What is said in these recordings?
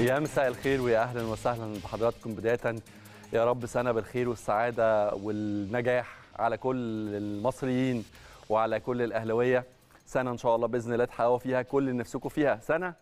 يا مساء الخير ويا اهلا وسهلا بحضراتكم بدايه يا رب سنه بالخير والسعاده والنجاح على كل المصريين وعلى كل الاهلاويه سنه ان شاء الله باذن الله تحققوا فيها كل اللي نفسكم فيها سنه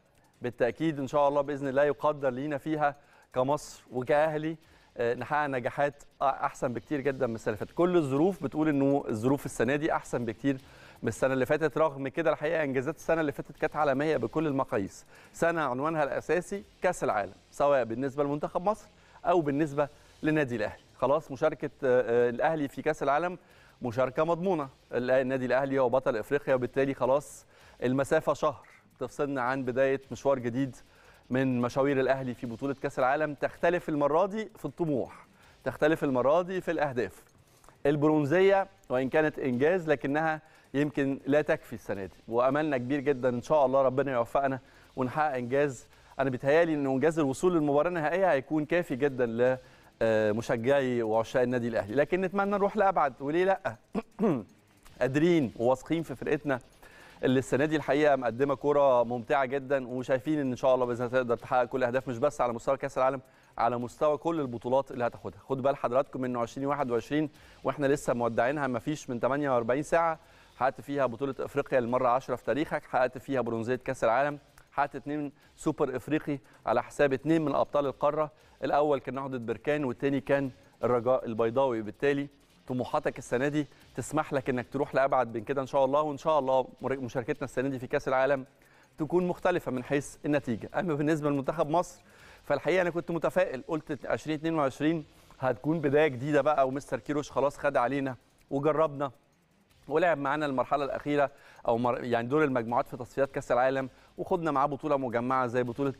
بالتاكيد ان شاء الله باذن الله يقدر لينا فيها كمصر وكاهلي آه، نحقق نجاحات احسن بكتير جدا من السنه كل الظروف بتقول انه الظروف السنه دي احسن بكتير بالسنه اللي فاتت رغم كده الحقيقه انجازات السنه اللي فاتت كانت عالميه بكل المقاييس سنه عنوانها الاساسي كاس العالم سواء بالنسبه لمنتخب مصر او بالنسبه للنادي الاهلي خلاص مشاركه آه، آه، الاهلي في كاس العالم مشاركه مضمونه النادي الاهلي هو بطل افريقيا وبالتالي خلاص المسافه شهر تفصلنا عن بدايه مشوار جديد من مشاوير الاهلي في بطوله كاس العالم تختلف المره دي في الطموح تختلف المره دي في الاهداف البرونزيه وان كانت انجاز لكنها يمكن لا تكفي السنه دي واملنا كبير جدا ان شاء الله ربنا يوفقنا ونحقق انجاز انا بتهيالي ان انجاز الوصول للمباراه النهائيه هيكون كافي جدا لمشجعي آه، وعشاق النادي الاهلي لكن نتمنى نروح لابعد وليه لا قادرين وواثقين في فرقتنا اللي السنه دي الحقيقه مقدمه كره ممتعه جدا وشايفين ان شاء الله باذن الله تقدر تحقق كل الاهداف مش بس على مستوى كاس العالم على مستوى كل البطولات اللي هتاخدها خدوا بال حضراتكم انه 2021 واحنا لسه مودعينها ما فيش من 48 ساعه حققت فيها بطوله افريقيا للمره 10 في تاريخك حققت فيها برونزيه كاس العالم حققت اثنين سوبر افريقي على حساب اثنين من ابطال القاره الاول كان نهضه بركان والثاني كان الرجاء البيضاوي بالتالي طموحاتك السنه دي تسمح لك انك تروح لابعد من كده ان شاء الله وان شاء الله مشاركتنا السنه دي في كاس العالم تكون مختلفه من حيث النتيجه اما بالنسبه لمنتخب مصر فالحقيقه انا كنت متفائل قلت 2022 هتكون بدايه جديده بقى ومستر كيروش خلاص خد علينا وجربنا ولعب معانا المرحله الاخيره او يعني دور المجموعات في تصفيات كاس العالم وخدنا معاه بطوله مجمعه زي بطوله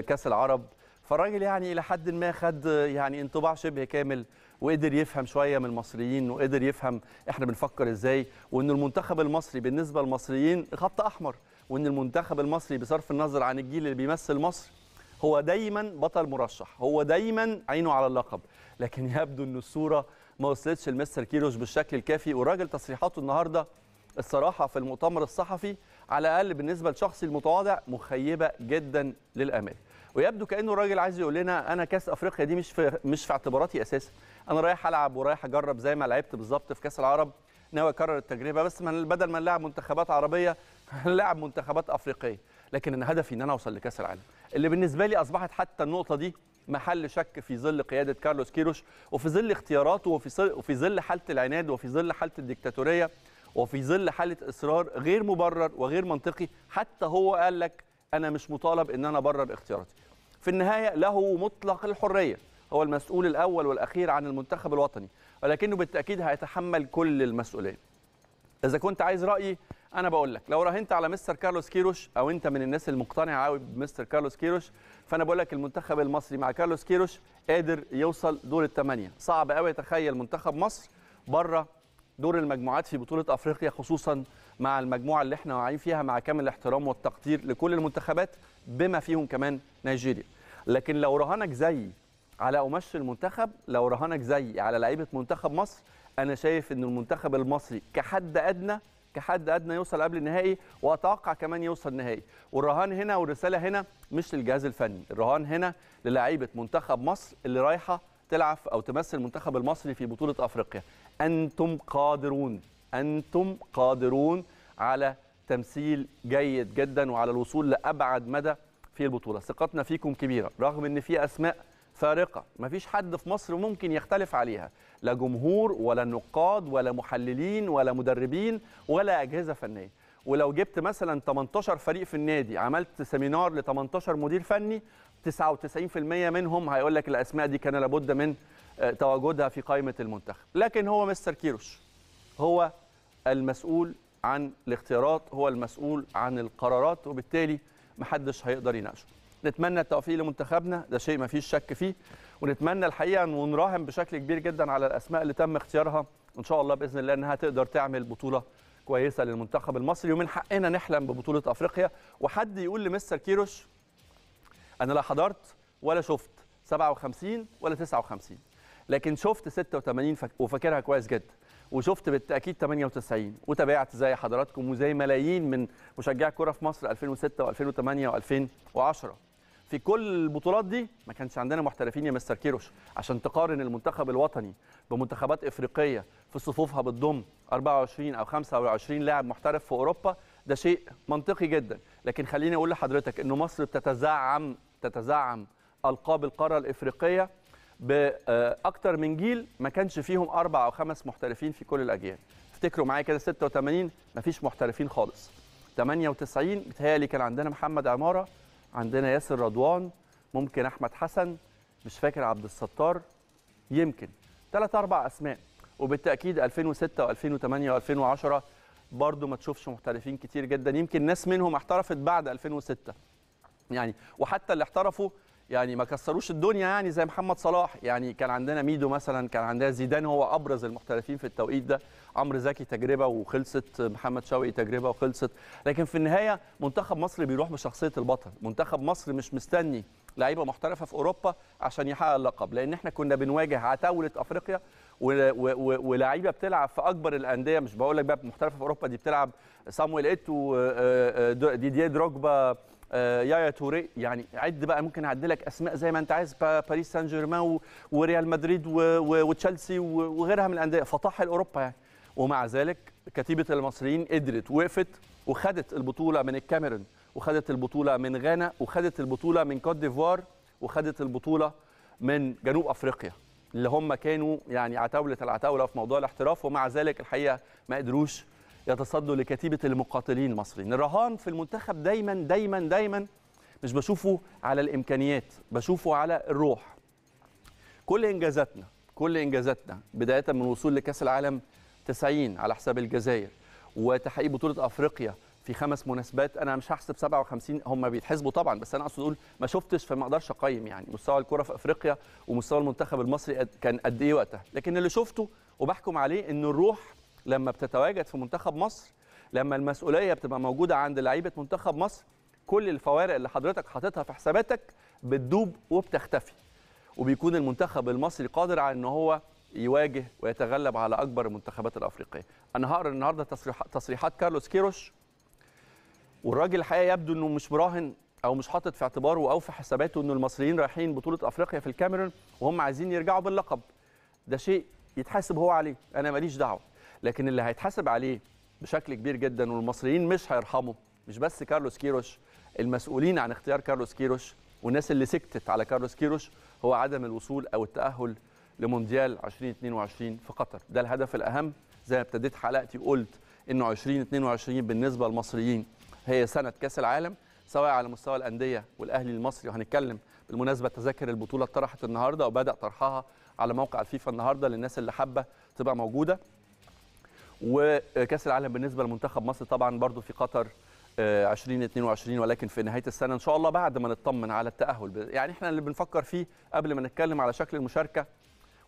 كاس العرب فالراجل يعني الى حد ما خد يعني انطباع شبه كامل وقدر يفهم شويه من المصريين وقدر يفهم احنا بنفكر ازاي وان المنتخب المصري بالنسبه للمصريين خط احمر وان المنتخب المصري بصرف النظر عن الجيل اللي بيمثل مصر هو دايما بطل مرشح هو دايما عينه على اللقب لكن يبدو ان الصوره ما وصلتش لمستر كيروش بالشكل الكافي والراجل تصريحاته النهارده الصراحه في المؤتمر الصحفي على الاقل بالنسبه لشخصي المتواضع مخيبه جدا للامال ويبدو كانه الراجل عايز يقول لنا انا كاس افريقيا دي مش في مش في اعتباراتي اساسا انا رايح العب ورايح اجرب زي ما لعبت بالظبط في كاس العرب ناوي اكرر التجربه بس من بدل ما نلعب منتخبات عربيه هنلعب منتخبات افريقيه لكن انا هدفي ان انا اوصل لكاس العالم اللي بالنسبه لي اصبحت حتى النقطه دي محل شك في ظل قياده كارلوس كيروش وفي ظل اختياراته وفي وفي ظل حاله العناد وفي ظل حاله الديكتاتوريه وفي ظل حاله اصرار غير مبرر وغير منطقي حتى هو قال لك انا مش مطالب ان انا ابرر اختياراتي. في النهايه له مطلق الحريه هو المسؤول الاول والاخير عن المنتخب الوطني ولكنه بالتاكيد هيتحمل كل المسؤوليه. اذا كنت عايز رايي انا بقول لك لو راهنت على مستر كارلوس كيروش او انت من الناس المقتنعه قوي بمستر كارلوس كيروش فانا بقول لك المنتخب المصري مع كارلوس كيروش قادر يوصل دور الثمانيه صعب قوي تخيل منتخب مصر بره دور المجموعات في بطوله افريقيا خصوصا مع المجموعه اللي احنا واقعين فيها مع كامل الاحترام والتقدير لكل المنتخبات بما فيهم كمان نيجيريا لكن لو رهانك زي على قماش المنتخب لو رهانك زي على لعيبه منتخب مصر انا شايف ان المنتخب المصري كحد ادنى كحد ادنى يوصل قبل النهائي واتوقع كمان يوصل نهائي والرهان هنا والرساله هنا مش للجهاز الفني الرهان هنا للاعيبه منتخب مصر اللي رايحه تلعب او تمثل المنتخب المصري في بطوله افريقيا انتم قادرون انتم قادرون على تمثيل جيد جدا وعلى الوصول لابعد مدى في البطوله ثقتنا فيكم كبيره رغم ان في اسماء فارقه مفيش حد في مصر ممكن يختلف عليها لا جمهور ولا نقاد ولا محللين ولا مدربين ولا اجهزه فنيه ولو جبت مثلا 18 فريق في النادي عملت سيمينار ل 18 مدير فني 99% منهم هيقول لك الاسماء دي كان لابد من آه، تواجدها في قائمه المنتخب لكن هو مستر كيروش هو المسؤول عن الاختيارات هو المسؤول عن القرارات وبالتالي محدش هيقدر يناقشه نتمنى التوفيق لمنتخبنا ده شيء ما فيش شك فيه ونتمنى الحقيقه ونراهم بشكل كبير جدا على الاسماء اللي تم اختيارها ان شاء الله باذن الله انها تقدر تعمل بطوله كويسه للمنتخب المصري ومن حقنا نحلم ببطوله افريقيا وحد يقول لمستر كيروش انا لا حضرت ولا شفت 57 ولا 59 لكن شفت 86 وفاكرها كويس جدا وشفت بالتاكيد 98 وتابعت زي حضراتكم وزي ملايين من مشجعي الكوره في مصر 2006 و2008 و2010 في كل البطولات دي ما كانش عندنا محترفين يا مستر كيروش عشان تقارن المنتخب الوطني بمنتخبات افريقيه في صفوفها بتضم 24 او 25 لاعب محترف في اوروبا ده شيء منطقي جدا لكن خليني اقول لحضرتك ان مصر بتتزعم تتزعم القاب القاره الافريقيه باكتر من جيل ما كانش فيهم اربع او خمس محترفين في كل الاجيال افتكروا معايا كده 86 ما فيش محترفين خالص 98 بتهيألي كان عندنا محمد عماره عندنا ياسر رضوان ممكن احمد حسن مش فاكر عبد الستار يمكن ثلاث اربع اسماء وبالتاكيد 2006 و2008 و2010 برضو ما تشوفش محترفين كتير جدا يمكن ناس منهم احترفت بعد 2006 يعني وحتى اللي احترفوا يعني ما كسروش الدنيا يعني زي محمد صلاح يعني كان عندنا ميدو مثلا كان عندنا زيدان هو ابرز المحترفين في التوقيت ده عمرو زكي تجربه وخلصت محمد شوقي تجربه وخلصت لكن في النهايه منتخب مصر بيروح بشخصيه البطل منتخب مصر مش مستني لعيبه محترفه في اوروبا عشان يحقق اللقب لان احنا كنا بنواجه عتاوله افريقيا ولاعيبه بتلعب في اكبر الانديه مش بقول لك بقى محترفه في اوروبا دي بتلعب صامويل ايتو آه، آه، آه، ديدييه دروجبا دي يايا آه، توري يعني عد بقى ممكن اعد لك اسماء زي ما انت عايز باريس سان جيرمان وريال مدريد وتشيلسي وغيرها من الانديه فطاحل اوروبا يعني ومع ذلك كتيبه المصريين قدرت وقفت وخدت البطوله من الكاميرون وخدت البطوله من غانا وخدت البطوله من كوت ديفوار وخدت البطوله من جنوب افريقيا اللي هم كانوا يعني عتاوله العتاوله في موضوع الاحتراف ومع ذلك الحقيقه ما قدروش يتصدوا لكتيبه المقاتلين المصريين الرهان في المنتخب دايما دايما دايما مش بشوفه على الامكانيات بشوفه على الروح كل انجازاتنا كل انجازاتنا بدايه من الوصول لكاس العالم 90 على حساب الجزائر وتحقيق بطوله افريقيا في خمس مناسبات انا مش هحسب 57 هم بيتحسبوا طبعا بس انا اقصد اقول ما شفتش فما اقدرش اقيم يعني مستوى الكره في افريقيا ومستوى المنتخب المصري كان قد ايه وقتها لكن اللي شفته وبحكم عليه ان الروح لما بتتواجد في منتخب مصر لما المسؤوليه بتبقى موجوده عند لعيبه منتخب مصر كل الفوارق اللي حضرتك حاططها في حساباتك بتدوب وبتختفي وبيكون المنتخب المصري قادر على ان هو يواجه ويتغلب على اكبر المنتخبات الافريقيه انا هقرا النهارده تصريحات كارلوس كيروش والراجل الحقيقه يبدو انه مش مراهن او مش حاطط في اعتباره او في حساباته ان المصريين رايحين بطوله افريقيا في الكاميرون وهم عايزين يرجعوا باللقب ده شيء يتحاسب هو عليه انا ماليش دعوه لكن اللي هيتحاسب عليه بشكل كبير جدا والمصريين مش هيرحموا مش بس كارلوس كيروش المسؤولين عن اختيار كارلوس كيروش والناس اللي سكتت على كارلوس كيروش هو عدم الوصول او التاهل لمونديال 2022 في قطر ده الهدف الاهم زي ما ابتديت حلقتي قلت انه 2022 بالنسبه للمصريين هي سنه كاس العالم سواء على مستوى الانديه والاهلي المصري وهنتكلم بالمناسبه تذاكر البطوله اتطرحت النهارده وبدا طرحها على موقع الفيفا النهارده للناس اللي حابه تبقى موجوده وكاس العالم بالنسبه لمنتخب مصر طبعا برضو في قطر 2022 آه، ولكن في نهايه السنه ان شاء الله بعد ما نطمن على التاهل يعني احنا اللي بنفكر فيه قبل ما نتكلم على شكل المشاركه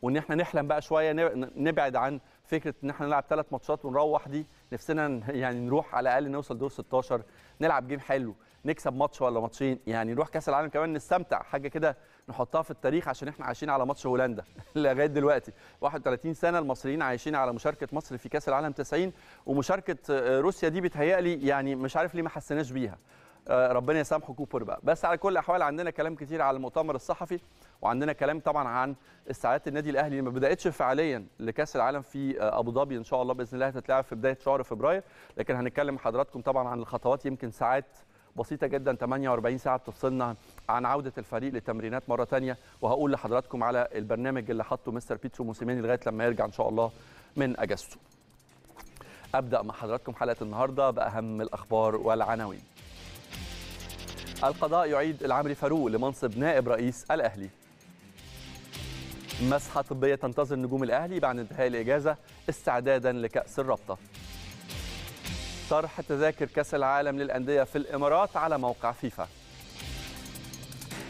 وان احنا نحلم بقى شويه نبعد عن فكره ان احنا نلعب ثلاث ماتشات ونروح دي نفسنا يعني نروح على الاقل نوصل دور 16 نلعب جيم حلو نكسب ماتش ولا ماتشين يعني نروح كاس العالم كمان نستمتع حاجه كده نحطها في التاريخ عشان احنا عايشين على ماتش هولندا لغايه دلوقتي 31 سنه المصريين عايشين على مشاركه مصر في كاس العالم 90 ومشاركه آه، آه، روسيا دي بيتهيألي يعني مش عارف ليه ما حسيناش بيها آه، ربنا يسامحه كوبر بقى بس على كل الاحوال عندنا كلام كتير على المؤتمر الصحفي وعندنا كلام طبعا عن استعدادات النادي الاهلي اللي ما بداتش فعليا لكاس العالم في آه، ابو ظبي ان شاء الله باذن الله هتتلعب في بدايه شهر فبراير لكن هنتكلم حضراتكم طبعا عن الخطوات يمكن ساعات بسيطه جدا 48 ساعه بتفصلنا عن عوده الفريق للتمرينات مره ثانيه وهقول لحضراتكم على البرنامج اللي حطه مستر بيترو موسيماني لغايه لما يرجع ان شاء الله من اجازته. ابدا مع حضراتكم حلقه النهارده باهم الاخبار والعناوين. القضاء يعيد العمري فاروق لمنصب نائب رئيس الاهلي. مسحة طبية تنتظر نجوم الأهلي بعد انتهاء الإجازة استعدادا لكأس الرابطة طرح تذاكر كأس العالم للأندية في الإمارات على موقع فيفا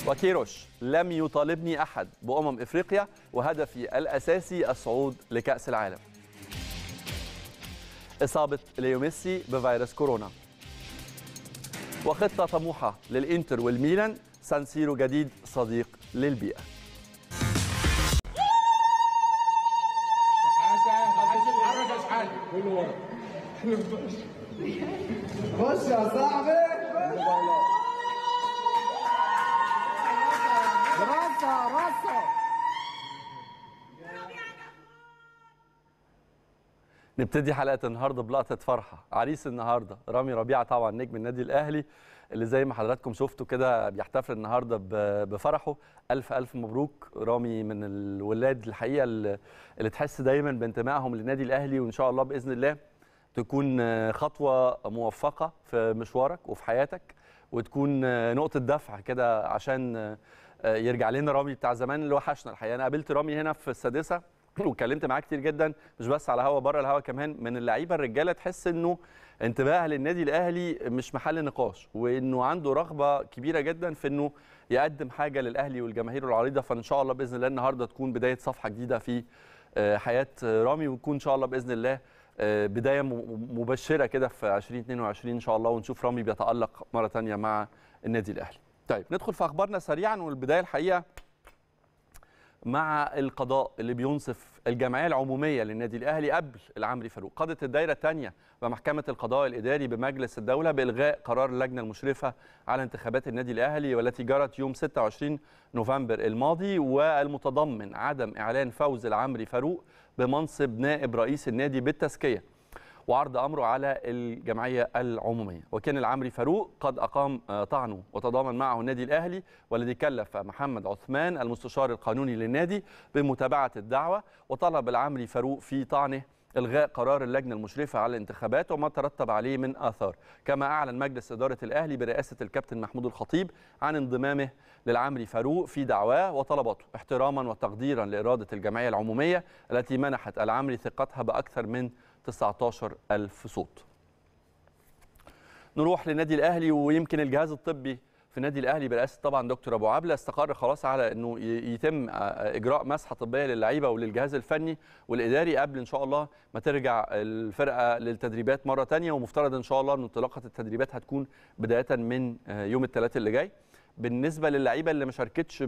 وكيروش لم يطالبني أحد بأمم إفريقيا وهدفي الأساسي الصعود لكأس العالم إصابة ليو ميسي بفيروس كورونا وخطة طموحة للإنتر والميلان سانسيرو جديد صديق للبيئة خش يا صاحبي رصة رصة نبتدي حلقه النهارده بلقطه فرحه عريس النهارده رامي ربيعه طبعا نجم النادي الاهلي اللي زي ما حضراتكم شفتوا كده بيحتفل النهارده بفرحه الف الف مبروك رامي من الولاد الحقيقه اللي تحس دايما بانتمائهم للنادي الاهلي وان شاء الله باذن الله تكون خطوه موفقه في مشوارك وفي حياتك وتكون نقطه دفع كده عشان آه، يرجع لنا رامي بتاع زمان اللي وحشنا الحقيقه انا قابلت رامي هنا في السادسه واتكلمت معاه كتير جدا مش بس على هوا بره الهوا كمان من اللعيبه الرجاله تحس انه انتباهها للنادي الاهلي مش محل نقاش وانه عنده رغبه كبيره جدا في انه يقدم حاجه للاهلي والجماهير العريضه فان شاء الله باذن الله النهارده تكون بدايه صفحه جديده في آه، حياه رامي وتكون ان شاء الله باذن الله آه، بدايه مبشره كده في 2022 ان شاء الله ونشوف رامي بيتالق مره ثانيه مع النادي الاهلي. طيب ندخل في اخبارنا سريعا والبدايه الحقيقه مع القضاء اللي بينصف الجمعيه العموميه للنادي الاهلي قبل العمري فاروق قضت الدائره الثانيه بمحكمه القضاء الاداري بمجلس الدوله بالغاء قرار اللجنه المشرفه على انتخابات النادي الاهلي والتي جرت يوم 26 نوفمبر الماضي والمتضمن عدم اعلان فوز العمري فاروق بمنصب نائب رئيس النادي بالتزكيه وعرض امره على الجمعيه العموميه وكان العمري فاروق قد اقام آه، طعنه وتضامن معه النادي الاهلي والذي كلف محمد عثمان المستشار القانوني للنادي بمتابعه الدعوه وطلب العمري فاروق في طعنه إلغاء قرار اللجنة المشرفة على الانتخابات وما ترتب عليه من آثار كما أعلن مجلس إدارة الأهلي برئاسة الكابتن محمود الخطيب عن انضمامه للعمري فاروق في دعواه وطلباته احتراما وتقديرا لإرادة الجمعية العمومية التي منحت العمري ثقتها بأكثر من 19 ألف صوت نروح للنادي الأهلي ويمكن الجهاز الطبي في النادي الاهلي برئاسه طبعا دكتور ابو عبله استقر خلاص على انه يتم آه، اجراء مسحه طبيه للعيبه وللجهاز الفني والاداري قبل ان شاء الله ما ترجع الفرقه للتدريبات مره ثانيه ومفترض ان شاء الله ان انطلاقه التدريبات هتكون بدايه من آه، يوم الثلاث اللي جاي بالنسبه للعيبه اللي ما شاركتش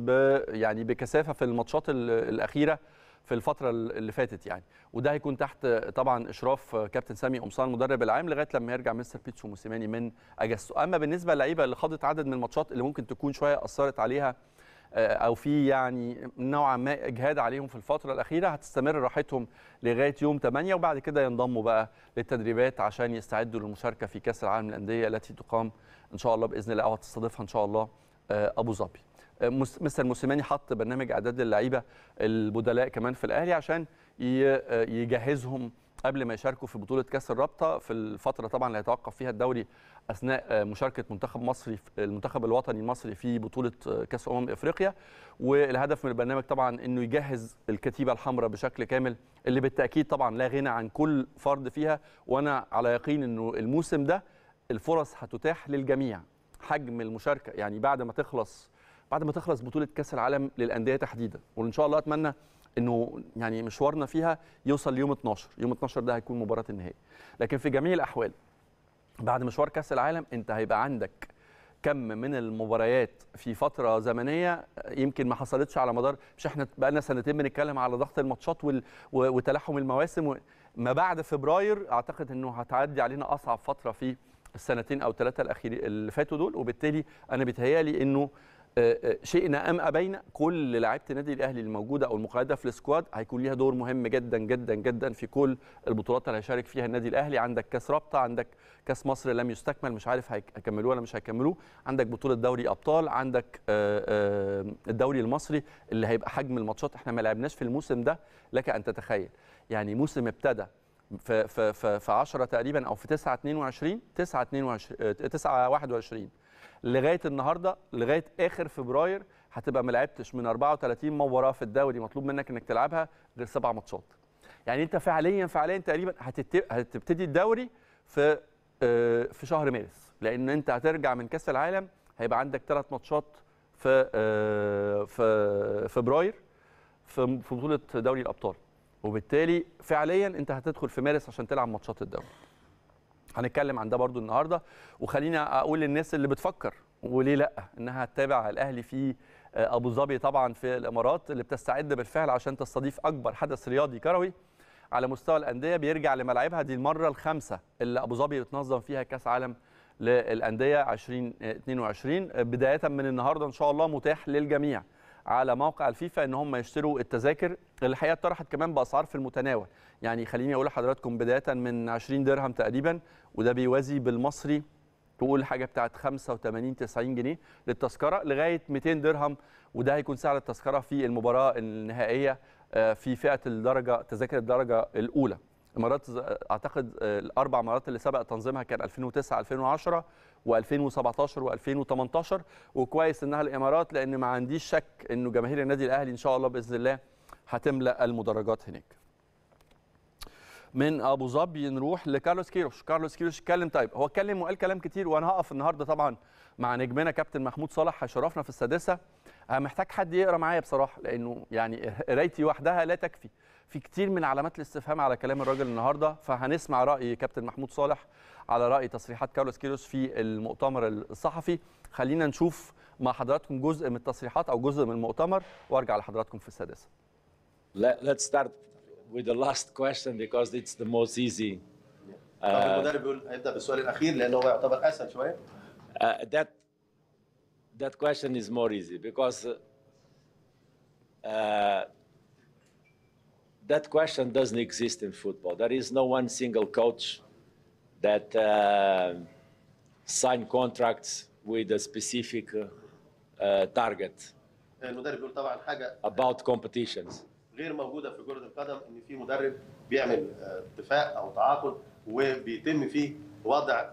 يعني بكثافه في الماتشات الاخيره في الفتره اللي فاتت يعني وده هيكون تحت طبعا اشراف كابتن سامي قمصان المدرب العام لغايه لما يرجع مستر بيتسو موسيماني من اجازته اما بالنسبه للعيبه اللي خاضت عدد من الماتشات اللي ممكن تكون شويه اثرت عليها آه، او في يعني نوعا ما اجهاد عليهم في الفتره الاخيره هتستمر راحتهم لغايه يوم 8 وبعد كده ينضموا بقى للتدريبات عشان يستعدوا للمشاركه في كاس العالم للانديه التي تقام ان شاء الله باذن الله او هتستضيفها ان شاء الله آه، ابو ظبي مستر موسيماني حط برنامج اعداد اللعيبه البدلاء كمان في الاهلي عشان يجهزهم قبل ما يشاركوا في بطوله كاس الرابطه في الفتره طبعا اللي هيتوقف فيها الدوري اثناء مشاركه منتخب مصري المنتخب الوطني المصري في بطوله كاس امم افريقيا والهدف من البرنامج طبعا انه يجهز الكتيبه الحمراء بشكل كامل اللي بالتاكيد طبعا لا غنى عن كل فرد فيها وانا على يقين انه الموسم ده الفرص هتتاح للجميع حجم المشاركه يعني بعد ما تخلص بعد ما تخلص بطوله كاس العالم للانديه تحديدا وان شاء الله اتمنى انه يعني مشوارنا فيها يوصل ليوم 12 يوم 12 ده هيكون مباراه النهائي لكن في جميع الاحوال بعد مشوار كاس العالم انت هيبقى عندك كم من المباريات في فتره زمنيه يمكن ما حصلتش على مدار مش احنا بقى لنا سنتين بنتكلم على ضغط الماتشات وتلاحم المواسم ما بعد فبراير اعتقد انه هتعدي علينا اصعب فتره في السنتين او ثلاثه الاخير اللي فاتوا دول وبالتالي انا بيتهيالي انه آه، آه، شئنا ام ابينا كل لعيبه النادي الاهلي الموجوده او المقيده في السكواد هيكون ليها دور مهم جدا جدا جدا في كل البطولات اللي هيشارك فيها النادي الاهلي عندك كاس رابطه عندك كاس مصر لم يستكمل مش عارف هيكملوه ولا مش هيكملوه عندك بطوله دوري ابطال عندك آه، الدوري المصري اللي هيبقى حجم الماتشات احنا ما لعبناش في الموسم ده لك ان تتخيل يعني موسم ابتدى في في في 10 تقريبا او في 9 22 9 22 9 21 لغايه النهارده لغايه اخر فبراير هتبقى ما لعبتش من 34 مباراه في الدوري مطلوب منك انك تلعبها غير سبع ماتشات يعني انت فعليا فعليا تقريبا هتبتدي الدوري في آه، في شهر مارس لان انت هترجع من كاس العالم هيبقى عندك ثلاث ماتشات في آه، في فبراير في بطوله دوري الابطال وبالتالي فعليا انت هتدخل في مارس عشان تلعب ماتشات الدوري هنتكلم عن ده برضو النهارده وخلينا اقول للناس اللي بتفكر وليه لا انها تتابع الاهلي في آه، ابو ظبي طبعا في الامارات اللي بتستعد بالفعل عشان تستضيف اكبر حدث رياضي كروي على مستوى الانديه بيرجع لملاعبها دي المره الخامسه اللي ابو ظبي بتنظم فيها كاس عالم للانديه 2022 آه، آه، بدايه من النهارده ان شاء الله متاح للجميع على موقع الفيفا ان هم يشتروا التذاكر اللي الحقيقه اتطرحت كمان باسعار في المتناول يعني خليني اقول لحضراتكم بدايه من 20 درهم تقريبا وده بيوازي بالمصري تقول حاجه بتاعت 85 90 جنيه للتذكره لغايه 200 درهم وده هيكون سعر التذكره في المباراه النهائيه آه، في فئه الدرجه تذاكر الدرجه الاولى المرات اعتقد آه، الاربع مرات اللي سبق تنظيمها كان 2009 2010 و2017 و2018 وكويس انها الامارات لان ما عنديش شك انه جماهير النادي الاهلي ان شاء الله باذن الله هتملا المدرجات هناك من ابو ظبي نروح لكارلوس كيروش كارلوس كيروش اتكلم طيب هو اتكلم وقال كلام كتير وانا هقف النهارده طبعا مع نجمنا كابتن محمود صالح هيشرفنا في السادسه محتاج حد يقرا معايا بصراحه لانه يعني قرايتي وحدها لا تكفي في كتير من علامات الاستفهام على كلام الراجل النهارده فهنسمع راي كابتن محمود صالح على راي تصريحات كارلوس كيروس في المؤتمر الصحفي خلينا نشوف مع حضراتكم جزء من التصريحات او جزء من المؤتمر وارجع لحضراتكم في السادسه Let's start with the last question because it's the most easy. Uh, المدرب بيقول هيبدا بالسؤال الاخير لان هو يعتبر اسهل شويه. Uh, that that question is more easy because uh, that question doesn't exist in football. There is no one single coach that uh, sign contracts with a specific uh, target. Eh, about competitions. غير موجودة في كره القدم ان في مدرب بيعمل اتفاق او تعاقد وبيتم فيه وضع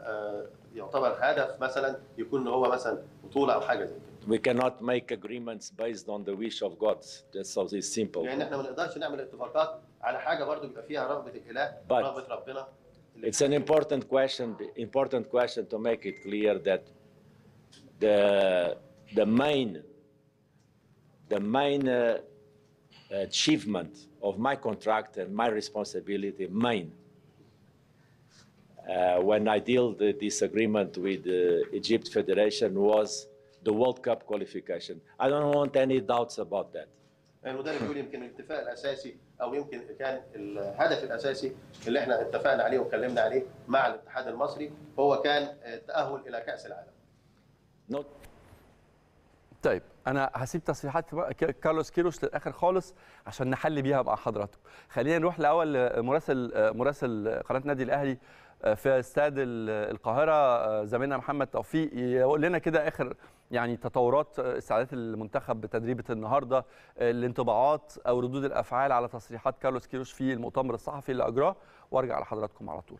يعتبر هدف مثلا يكون هو مثلا بطوله او حاجه زي we cannot make agreements based on the wish of God. Just so it's simple. But It's an important question, important question to make it clear that the the main the main uh, achievement of my contract and my responsibility, main Uh, when I dealt this agreement with the Egypt Federation was the World Cup qualification. I don't want any doubts about that. المدرب بيقول يمكن الاتفاق الاساسي او يمكن كان الهدف الاساسي اللي احنا اتفقنا عليه واتكلمنا عليه مع الاتحاد المصري هو كان التاهل الى كاس العالم. Not. طيب انا هسيب تصريحات كارلوس كيروش للاخر خالص عشان نحل بيها مع حضراتكم خلينا نروح لاول مراسل مراسل قناه نادي الاهلي في استاد القاهره آه، زميلنا محمد توفيق يقول لنا كده اخر يعني تطورات استعدادات المنتخب بتدريبه النهارده الانطباعات او ردود الافعال على تصريحات كارلوس كيروش في المؤتمر الصحفي اللي اجراه وارجع لحضراتكم على طول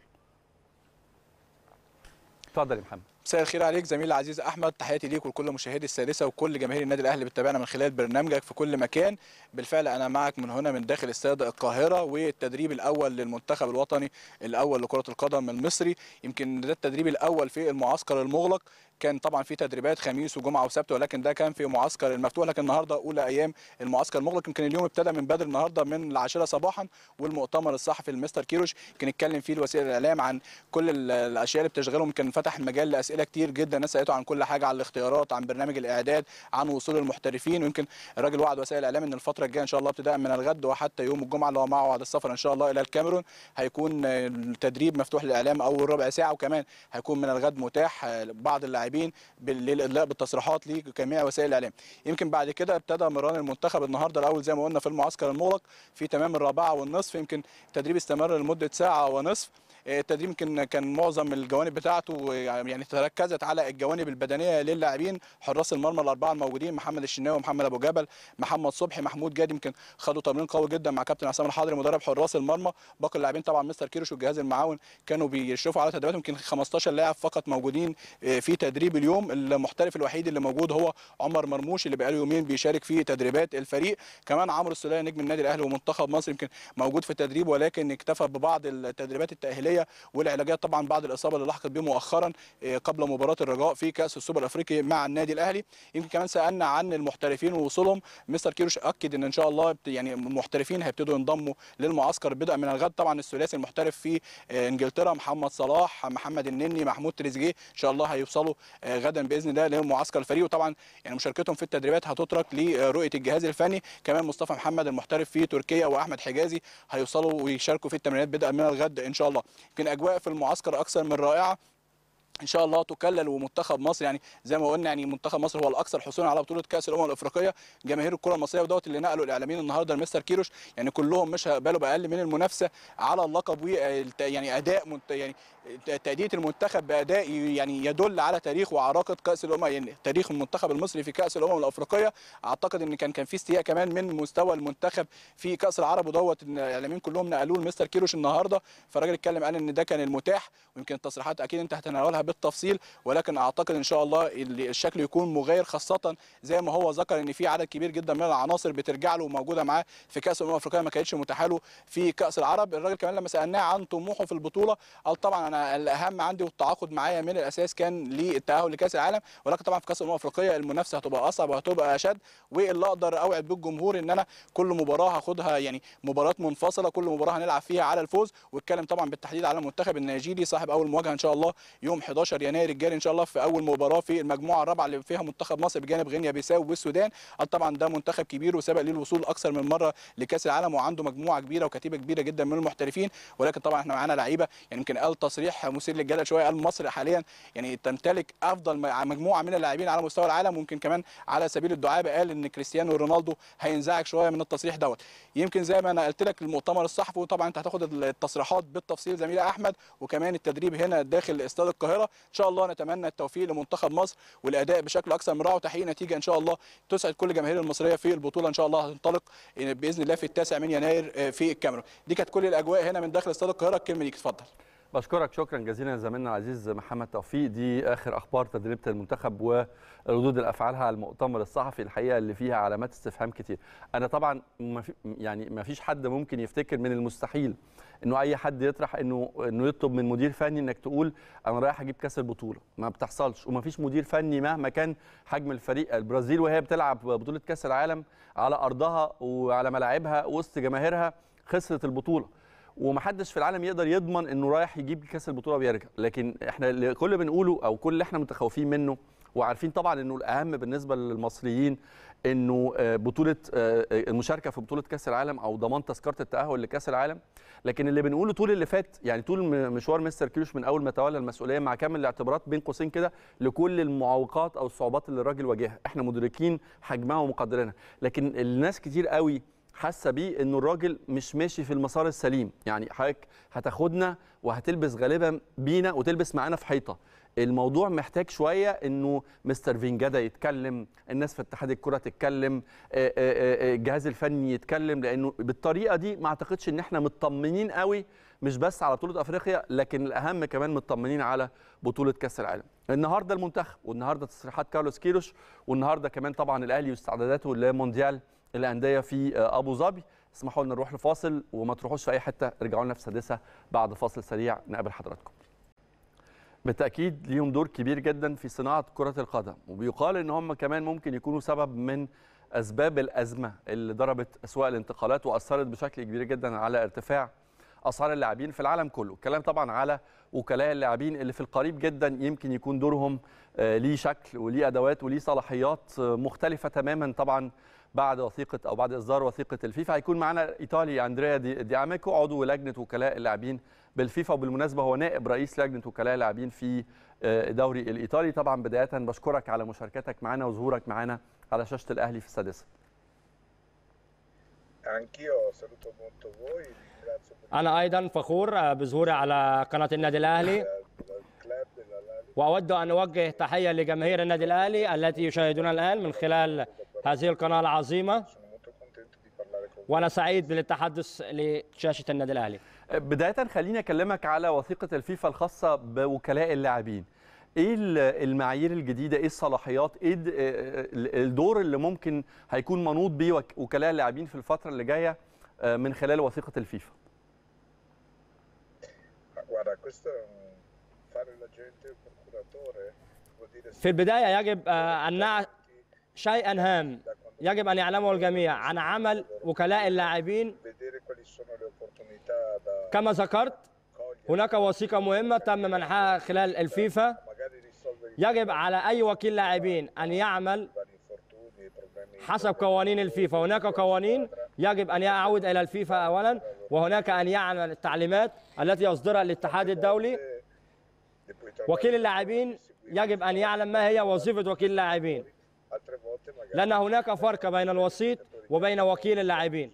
اتفضل يا محمد مساء الخير عليك زميلي العزيز احمد تحياتي ليك ولكل مشاهدي السادسه وكل جماهير النادي الاهلي بتتابعنا من خلال برنامجك في كل مكان بالفعل انا معك من هنا من داخل استاد القاهره والتدريب الاول للمنتخب الوطني الاول لكره القدم المصري يمكن ده التدريب الاول في المعسكر المغلق كان طبعا في تدريبات خميس وجمعه وسبت ولكن ده كان في معسكر المفتوح لكن النهارده اولى ايام المعسكر المغلق يمكن اليوم ابتدى من بدري النهارده من العاشره صباحا والمؤتمر الصحفي المستر كيروش كان اتكلم فيه الوسيله الاعلام عن كل الاشياء اللي بتشغلهم يمكن فتح المجال لاسئله كتير جدا الناس سالته عن كل حاجه عن الاختيارات عن برنامج الاعداد عن وصول المحترفين ويمكن الراجل وعد وسائل الاعلام ان الفتره الجايه ان شاء الله ابتداء من الغد وحتى يوم الجمعه اللي هو معه وعد السفر ان شاء الله الى الكاميرون هيكون التدريب مفتوح للاعلام اول ربع ساعه وكمان هيكون من الغد متاح بعض اللاعبين اللاعبين للادلاء بالتصريحات لجميع وسائل الاعلام يمكن بعد كده ابتدى مران المنتخب النهارده الاول زي ما قلنا في المعسكر المغلق في تمام الرابعه والنصف يمكن التدريب استمر لمده ساعه ونصف التدريب يمكن كان معظم الجوانب بتاعته يعني تركزت على الجوانب البدنيه للاعبين حراس المرمى الاربعه الموجودين محمد الشناوي ومحمد ابو جبل محمد صبحي محمود جاد يمكن خدوا تمرين قوي جدا مع كابتن عصام الحضري مدرب حراس المرمى باقي اللاعبين طبعا مستر كيروش والجهاز المعاون كانوا بيشرفوا على تدريباتهم يمكن 15 لاعب فقط موجودين آه، في تدريب اليوم المحترف الوحيد اللي موجود هو عمر مرموش اللي بقاله يومين بيشارك في تدريبات الفريق كمان عمرو السوليه نجم النادي الاهلي ومنتخب مصر يمكن موجود في التدريب ولكن اكتفى ببعض التدريبات التاهيليه الجنسيه والعلاجات طبعا بعد الاصابه اللي لحقت به مؤخرا آه، قبل مباراه الرجاء في كاس السوبر الافريقي مع النادي الاهلي يمكن كمان سالنا عن المحترفين ووصولهم مستر كيروش اكد ان ان شاء الله يعني المحترفين هيبتدوا ينضموا للمعسكر بدءا من الغد طبعا الثلاثي المحترف في آه، انجلترا محمد صلاح محمد النني محمود تريزيجيه ان شاء الله هيوصلوا آه، غدا باذن الله للمعسكر الفريق وطبعا يعني مشاركتهم في التدريبات هتترك لرؤيه الجهاز الفني كمان مصطفى محمد المحترف في تركيا واحمد حجازي هيوصلوا ويشاركوا في التمرينات بدءا من الغد ان شاء الله يمكن اجواء في المعسكر اكثر من رائعه ان شاء الله تكلل ومنتخب مصر يعني زي ما قلنا يعني منتخب مصر هو الاكثر حصولا على بطوله كاس الامم الافريقيه جماهير الكره المصريه ودوت اللي نقلوا الاعلاميين النهارده المستر كيروش يعني كلهم مش هيقبلوا باقل من المنافسه على اللقب يعني اداء منت يعني تاديه المنتخب باداء يعني يدل على تاريخ وعراقه كاس الامم يعني تاريخ المنتخب المصري في كاس الامم الافريقيه اعتقد ان كان كان في استياء كمان من مستوى المنتخب في كاس العرب ودوت الاعلاميين كلهم نقلوه المستر كيروش النهارده فالراجل اتكلم قال ان ده كان المتاح ويمكن التصريحات اكيد انت هتناولها بالتفصيل ولكن اعتقد ان شاء الله الشكل يكون مغاير خاصه زي ما هو ذكر ان في عدد كبير جدا من العناصر بترجع له وموجوده معاه في كاس الامم الافريقيه ما كانتش متاحه له في كاس العرب الراجل كمان لما سالناه عن طموحه في البطوله قال طبعا انا الاهم عندي والتعاقد معايا من الاساس كان للتاهل لكاس العالم ولكن طبعا في كاس الامم الافريقيه المنافسه هتبقى اصعب وهتبقى اشد واللي اقدر اوعد بالجمهور ان انا كل مباراه هاخدها يعني مباراه منفصله كل مباراه هنلعب فيها على الفوز واتكلم طبعا بالتحديد على المنتخب النيجيري صاحب اول مواجهه ان شاء الله يوم 11 11 يناير الجاري ان شاء الله في اول مباراه في المجموعه الرابعه اللي فيها منتخب مصر بجانب غينيا بيساو والسودان طبعا ده منتخب كبير وسبق ليه الوصول اكثر من مره لكاس العالم وعنده مجموعه كبيره وكتيبه كبيره جدا من المحترفين ولكن طبعا احنا معانا لعيبه يعني يمكن قال تصريح مثير للجدل شويه قال مصر حاليا يعني تمتلك افضل مجموعه من اللاعبين على مستوى العالم ممكن كمان على سبيل الدعابه قال ان كريستيانو رونالدو هينزعج شويه من التصريح دوت يمكن زي ما انا قلت لك المؤتمر الصحفي وطبعا انت هتاخد التصريحات بالتفصيل زميلي احمد وكمان التدريب هنا داخل استاد القاهره ان شاء الله نتمنى التوفيق لمنتخب مصر والاداء بشكل اكثر من رائع وتحقيق نتيجه ان شاء الله تسعد كل الجماهير المصريه في البطوله ان شاء الله هتنطلق آه، باذن الله في التاسع من يناير آه، في الكاميرون دي كانت كل الاجواء هنا من داخل استاد القاهره الكلمه ليك اتفضل بشكرك شكرا جزيلا زميلنا العزيز محمد توفيق دي اخر اخبار تدريبه المنتخب وردود الافعال على المؤتمر الصحفي الحقيقه اللي فيها علامات استفهام كتير انا طبعا ما في يعني ما فيش حد ممكن يفتكر من المستحيل انه اي حد يطرح انه انه يطلب من مدير فني انك تقول انا رايح اجيب كاس البطوله ما بتحصلش وما فيش مدير فني مهما كان حجم الفريق البرازيل وهي بتلعب بطوله كاس العالم على ارضها وعلى ملاعبها وسط جماهيرها خسرت البطوله ومحدش في العالم يقدر يضمن انه رايح يجيب كاس البطوله ويرجع لكن احنا كل بنقوله او كل اللي احنا متخوفين منه وعارفين طبعا انه الاهم بالنسبه للمصريين انه آه، بطوله آه، آه، المشاركه في بطوله كاس العالم او ضمان تذكره التاهل لكاس العالم لكن اللي بنقوله طول اللي فات يعني طول مشوار مستر كيلوش من اول ما تولى المسؤوليه مع كامل الاعتبارات بين قوسين كده لكل المعوقات او الصعوبات اللي الراجل واجهها احنا مدركين حجمها ومقدرينها لكن الناس كتير قوي حاسه بيه انه الراجل مش ماشي في المسار السليم يعني حضرتك هتاخدنا وهتلبس غالبا بينا وتلبس معانا في حيطه الموضوع محتاج شويه انه مستر فينجادا يتكلم الناس في اتحاد الكره تتكلم آه، آه، آه، الجهاز الفني يتكلم لانه بالطريقه دي ما اعتقدش ان احنا مطمنين قوي مش بس على بطوله افريقيا لكن الاهم كمان مطمنين على بطوله كاس العالم النهارده المنتخب والنهارده تصريحات كارلوس كيروش والنهارده كمان طبعا الاهلي واستعداداته لمونديال الانديه في ابو ظبي اسمحوا لنا نروح لفاصل وما تروحوش في اي حته رجعوا لنا في سادسه بعد فاصل سريع نقابل حضراتكم بالتاكيد ليهم دور كبير جدا في صناعه كره القدم وبيقال ان هم كمان ممكن يكونوا سبب من اسباب الازمه اللي ضربت اسواق الانتقالات واثرت بشكل كبير جدا على ارتفاع اسعار اللاعبين في العالم كله الكلام طبعا على وكلاء اللاعبين اللي في القريب جدا يمكن يكون دورهم آه، ليه شكل وليه ادوات وليه صلاحيات آه، مختلفه تماما طبعا بعد وثيقه او بعد اصدار وثيقه الفيفا هيكون معنا ايطالي اندريا دي, دي عميكو عضو لجنه وكلاء اللاعبين بالفيفا وبالمناسبه هو نائب رئيس لجنه وكلاء اللاعبين في آه، الدوري الايطالي طبعا بدايه بشكرك على مشاركتك معنا وظهورك معنا على شاشه الاهلي في السادسه انا ايضا فخور بظهوري على قناه النادي الاهلي واود ان اوجه تحيه لجماهير النادي الاهلي التي يشاهدون الان من خلال هذه القناه العظيمه وانا سعيد بالتحدث لشاشه النادي الاهلي بدايه خليني اكلمك على وثيقه الفيفا الخاصه بوكلاء اللاعبين ايه المعايير الجديده ايه الصلاحيات ايه آه، آه، الدور اللي ممكن هيكون منوط بيه وكلاء اللاعبين في الفتره اللي جايه آه، من خلال وثيقه الفيفا في البدايه يجب ان شيئا هام يجب أن يعلمه الجميع عن عمل وكلاء اللاعبين كما ذكرت هناك وثيقة مهمة تم منحها خلال الفيفا يجب على أي وكيل لاعبين أن يعمل حسب قوانين الفيفا هناك قوانين يجب أن يعود إلى الفيفا أولا وهناك أن يعمل التعليمات التي يصدرها الاتحاد الدولي وكيل اللاعبين يجب أن يعلم ما هي وظيفة وكيل اللاعبين لأن هناك فرق بين الوسيط وبين وكيل اللاعبين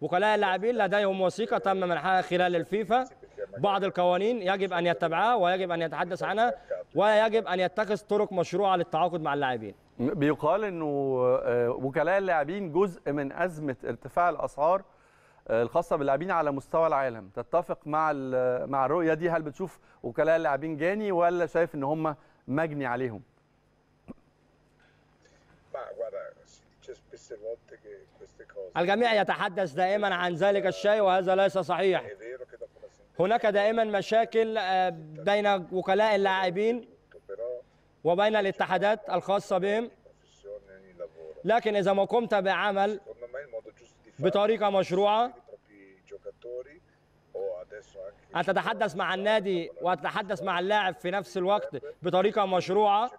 وكلاء اللاعبين لديهم وثيقة تم منحها خلال الفيفا بعض القوانين يجب أن يتبعها ويجب أن يتحدث عنها ويجب أن يتخذ طرق مشروعة للتعاقد مع اللاعبين بيقال أنه آه، وكلاء اللاعبين جزء من أزمة ارتفاع الأسعار آه، الخاصة باللاعبين على مستوى العالم تتفق مع مع الرؤية دي هل بتشوف وكلاء اللاعبين جاني ولا شايف أن هم مجني عليهم؟ الجميع يتحدث دائما عن ذلك الشيء وهذا ليس صحيح هناك دائما مشاكل بين وكلاء اللاعبين وبين الاتحادات الخاصة بهم لكن إذا ما قمت بعمل بطريقة مشروعة أن تتحدث مع النادي وتتحدث مع اللاعب في نفس الوقت بطريقة مشروعة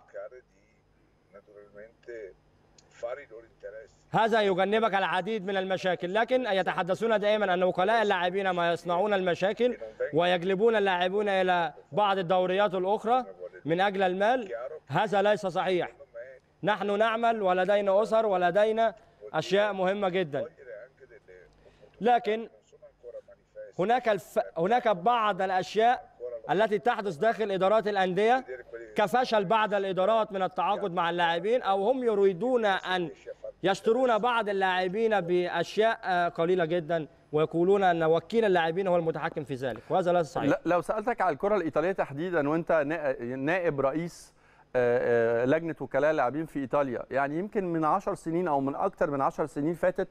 هذا يجنبك العديد من المشاكل لكن يتحدثون دائما أن وكلاء اللاعبين ما يصنعون المشاكل ويجلبون اللاعبون إلى بعض الدوريات الأخرى من أجل المال هذا ليس صحيح نحن نعمل ولدينا أسر ولدينا أشياء مهمة جدا لكن هناك الف... هناك بعض الأشياء التي تحدث داخل إدارات الأندية كفشل بعض الإدارات من التعاقد مع اللاعبين أو هم يريدون أن يشترون بعض اللاعبين باشياء آه، قليله جدا ويقولون ان وكيل اللاعبين هو المتحكم في ذلك وهذا ليس صحيح لو سالتك على الكره الايطاليه تحديدا وانت نائب رئيس آه، آه، لجنه وكلاء اللاعبين في ايطاليا يعني يمكن من 10 سنين او من اكثر من 10 سنين فاتت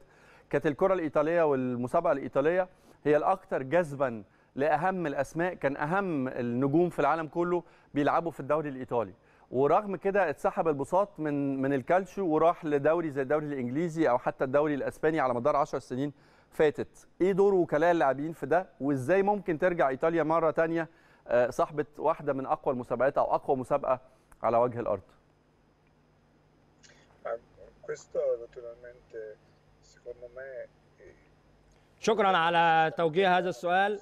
كانت الكره الايطاليه والمسابقه الايطاليه هي الاكثر جذبا لاهم الاسماء كان اهم النجوم في العالم كله بيلعبوا في الدوري الايطالي ورغم كده اتسحب البساط من من الكالتشيو وراح لدوري زي الدوري الانجليزي او حتى الدوري الاسباني على مدار 10 سنين فاتت ايه دور وكلاء اللاعبين في ده وازاي ممكن ترجع ايطاليا مره ثانيه آه، صاحبه واحده من اقوى المسابقات او اقوى مسابقه على وجه الارض eh, شكرا على توجيه هذا السؤال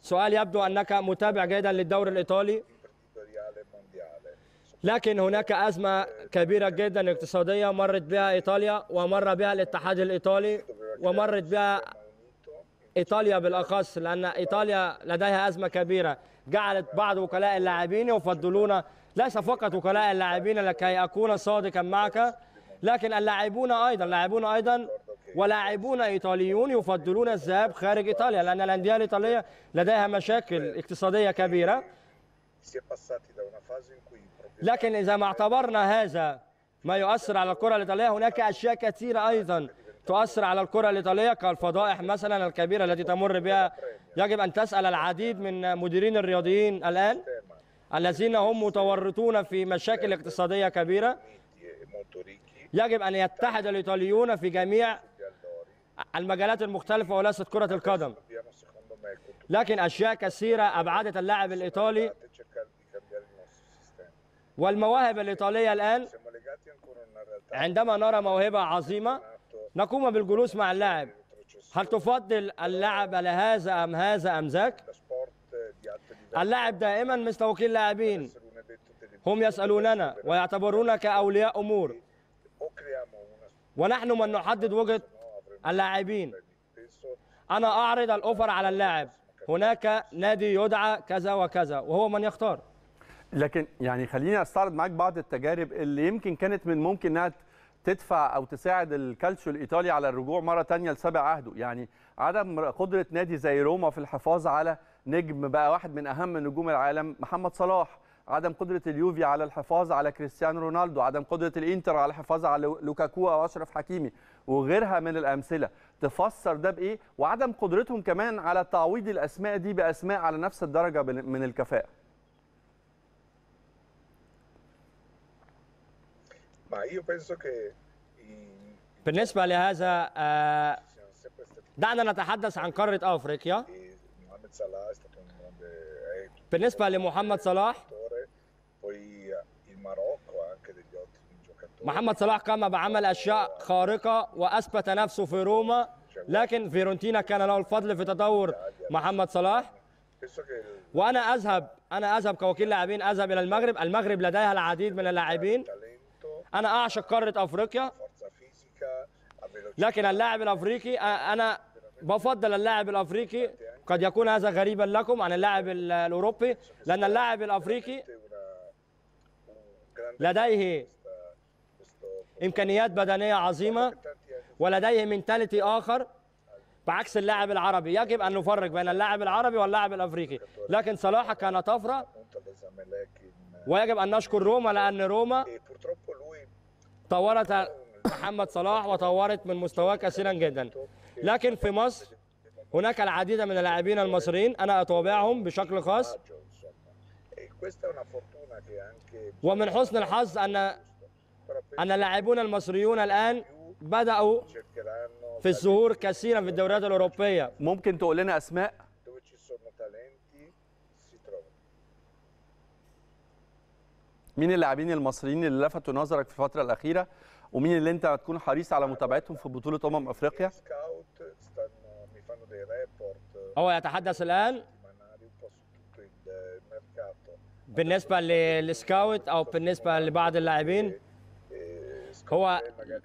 سؤال يبدو انك متابع جيدا للدوري الايطالي لكن هناك أزمة كبيرة جدا اقتصادية مرت بها إيطاليا ومر بها الاتحاد الإيطالي ومرت بها إيطاليا بالأخص لأن إيطاليا لديها أزمة كبيرة جعلت بعض وكلاء اللاعبين يفضلون ليس فقط وكلاء اللاعبين لكي أكون صادقا معك لكن اللاعبون أيضا لاعبون أيضا ولاعبون ايطاليون يفضلون الذهاب خارج ايطاليا لان الانديه الايطاليه لديها مشاكل اقتصاديه كبيره لكن إذا ما اعتبرنا هذا ما يؤثر على الكرة الإيطالية هناك أشياء كثيرة أيضا تؤثر على الكرة الإيطالية كالفضائح مثلا الكبيرة التي تمر بها يجب أن تسأل العديد من مديرين الرياضيين الآن الذين هم متورطون في مشاكل اقتصادية كبيرة يجب أن يتحد الإيطاليون في جميع المجالات المختلفة وليست كرة القدم لكن أشياء كثيرة أبعدت اللاعب الإيطالي والمواهب الإيطالية الآن عندما نرى موهبة عظيمة نقوم بالجلوس مع اللاعب هل تفضل اللعب على هذا أم هذا أم ذاك؟ اللاعب دائما مثل وكيل لاعبين هم يسألوننا ويعتبرون كأولياء أمور ونحن من نحدد وجهة اللاعبين أنا أعرض الأوفر على اللاعب هناك نادي يدعى كذا وكذا وهو من يختار لكن يعني خليني استعرض معاك بعض التجارب اللي يمكن كانت من ممكن انها تدفع او تساعد الكالتشو الايطالي على الرجوع مره ثانيه لسابع عهده يعني عدم قدره نادي زي روما في الحفاظ على نجم بقى واحد من اهم نجوم العالم محمد صلاح عدم قدره اليوفي على الحفاظ على كريستيانو رونالدو عدم قدره الانتر على الحفاظ على لوكاكو او اشرف حكيمي وغيرها من الامثله تفسر ده بايه وعدم قدرتهم كمان على تعويض الاسماء دي باسماء على نفس الدرجه من الكفاءه بالنسبة لهذا دعنا نتحدث عن قارة أفريقيا بالنسبة لمحمد صلاح محمد صلاح قام بعمل أشياء خارقة وأثبت نفسه في روما لكن فيرونتينا كان له الفضل في تطور محمد صلاح وأنا أذهب أنا أذهب كوكيل لاعبين أذهب إلى المغرب المغرب لديها العديد من اللاعبين انا اعشق قاره افريقيا لكن اللاعب الافريقي انا بفضل اللاعب الافريقي قد يكون هذا غريبا لكم عن اللاعب الاوروبي لان اللاعب الافريقي لديه امكانيات بدنيه عظيمه ولديه منتاليتي اخر بعكس اللاعب العربي يجب ان نفرق بين اللاعب العربي واللاعب الافريقي لكن صلاح كان طفره ويجب ان نشكر روما لان روما طورت محمد صلاح وطورت من مستواه كثيرا جدا لكن في مصر هناك العديد من اللاعبين المصريين انا اتابعهم بشكل خاص ومن حسن الحظ ان ان اللاعبون المصريون الان بداوا في الظهور كثيرا في الدوريات الاوروبيه ممكن تقول لنا اسماء مين اللاعبين المصريين اللي لفتوا نظرك في الفتره الاخيره ومين اللي انت هتكون حريص على متابعتهم في بطوله امم افريقيا هو يتحدث الان بالنسبه للسكاوت او بالنسبه لبعض اللاعبين هو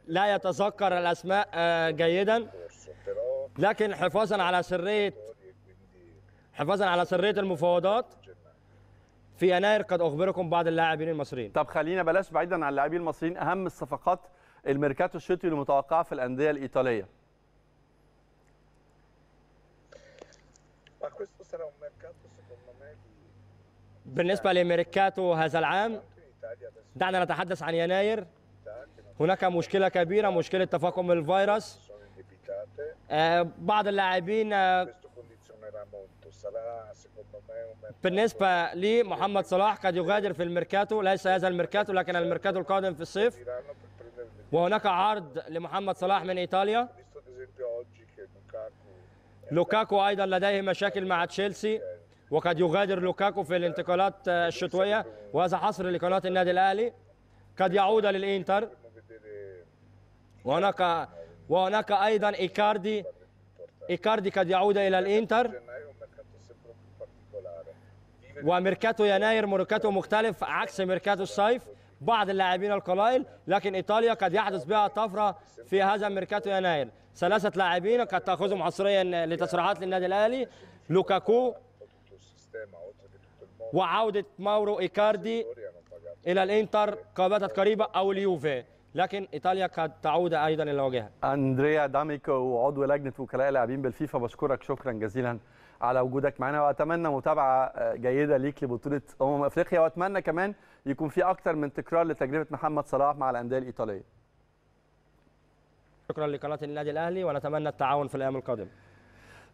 لا يتذكر الاسماء آه، جيدا لكن حفاظا على سريه حفاظا على سريه المفاوضات في يناير قد اخبركم بعض اللاعبين المصريين طب خلينا بلاش بعيدا عن اللاعبين المصريين اهم الصفقات الميركاتو الشتوي المتوقعه في الانديه الايطاليه بالنسبه لميركاتو هذا العام دعنا نتحدث عن يناير هناك مشكله كبيره مشكله تفاقم الفيروس آه، بعض اللاعبين آه، بالنسبة لمحمد صلاح قد يغادر في الميركاتو ليس هذا الميركاتو لكن الميركاتو القادم في الصيف وهناك عرض لمحمد صلاح من إيطاليا لوكاكو أيضا لديه مشاكل مع تشيلسي وقد يغادر لوكاكو في الانتقالات الشتوية وهذا حصر لقناة النادي الأهلي قد يعود للإنتر وهناك وهناك أيضا إيكاردي إيكاردي قد يعود إلى الإنتر وميركاتو يناير ميركاتو مختلف عكس ميركاتو الصيف بعض اللاعبين القلائل لكن ايطاليا قد يحدث بها طفره في هذا ميركاتو يناير ثلاثه لاعبين قد تاخذهم حصريا لتصريحات للنادي الاهلي لوكاكو وعوده ماورو ايكاردي الى الانتر قابله قريبه او اليوفي لكن ايطاليا قد تعود ايضا الى وجهها اندريا داميكو عضو لجنه وكلاء لاعبين بالفيفا بشكرك شكرا جزيلا على وجودك معانا واتمنى متابعه آه، جيده ليك لبطوله امم افريقيا واتمنى كمان يكون في اكتر من تكرار لتجربه محمد صلاح مع الانديه الايطاليه شكرا لقناه النادي الاهلي ونتمنى التعاون في الايام القادمه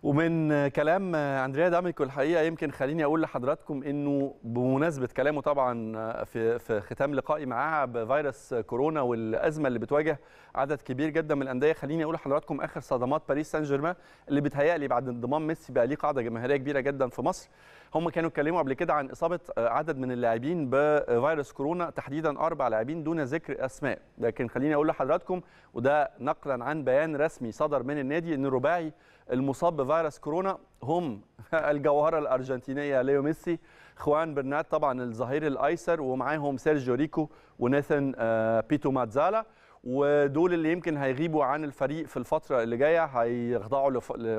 ومن كلام اندريا داميكو الحقيقه يمكن خليني اقول لحضراتكم انه بمناسبه كلامه طبعا في في ختام لقائي معاه بفيروس كورونا والازمه اللي بتواجه عدد كبير جدا من الانديه خليني اقول لحضراتكم اخر صدمات باريس سان جيرمان اللي بتهيألي بعد انضمام ميسي بقى ليه قاعده جماهيريه كبيره جدا في مصر هم كانوا اتكلموا قبل كده عن اصابه عدد من اللاعبين بفيروس كورونا تحديدا اربع لاعبين دون ذكر اسماء لكن خليني اقول لحضراتكم وده نقلا عن بيان رسمي صدر من النادي ان الرباعي المصاب بفيروس كورونا هم الجوهره الارجنتينيه ليو ميسي خوان برنات طبعا الظهير الايسر ومعاهم سيرجيو ريكو وناثن آه، بيتو ماتزالا ودول اللي يمكن هيغيبوا عن الفريق في الفتره اللي جايه هيخضعوا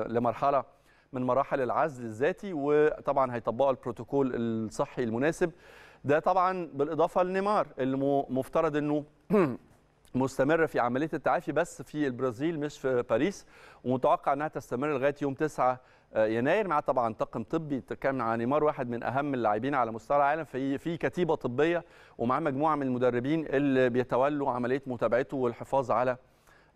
لمرحله من مراحل العزل الذاتي وطبعا هيطبقوا البروتوكول الصحي المناسب ده طبعا بالاضافه لنيمار اللي مفترض انه مستمره في عمليه التعافي بس في البرازيل مش في باريس ومتوقع انها تستمر لغايه يوم 9 آه، يناير مع طبعا طاقم طبي كان مع نيمار واحد من اهم اللاعبين على مستوى العالم في في كتيبه طبيه ومعاه مجموعه من المدربين اللي بيتولوا عمليه متابعته والحفاظ على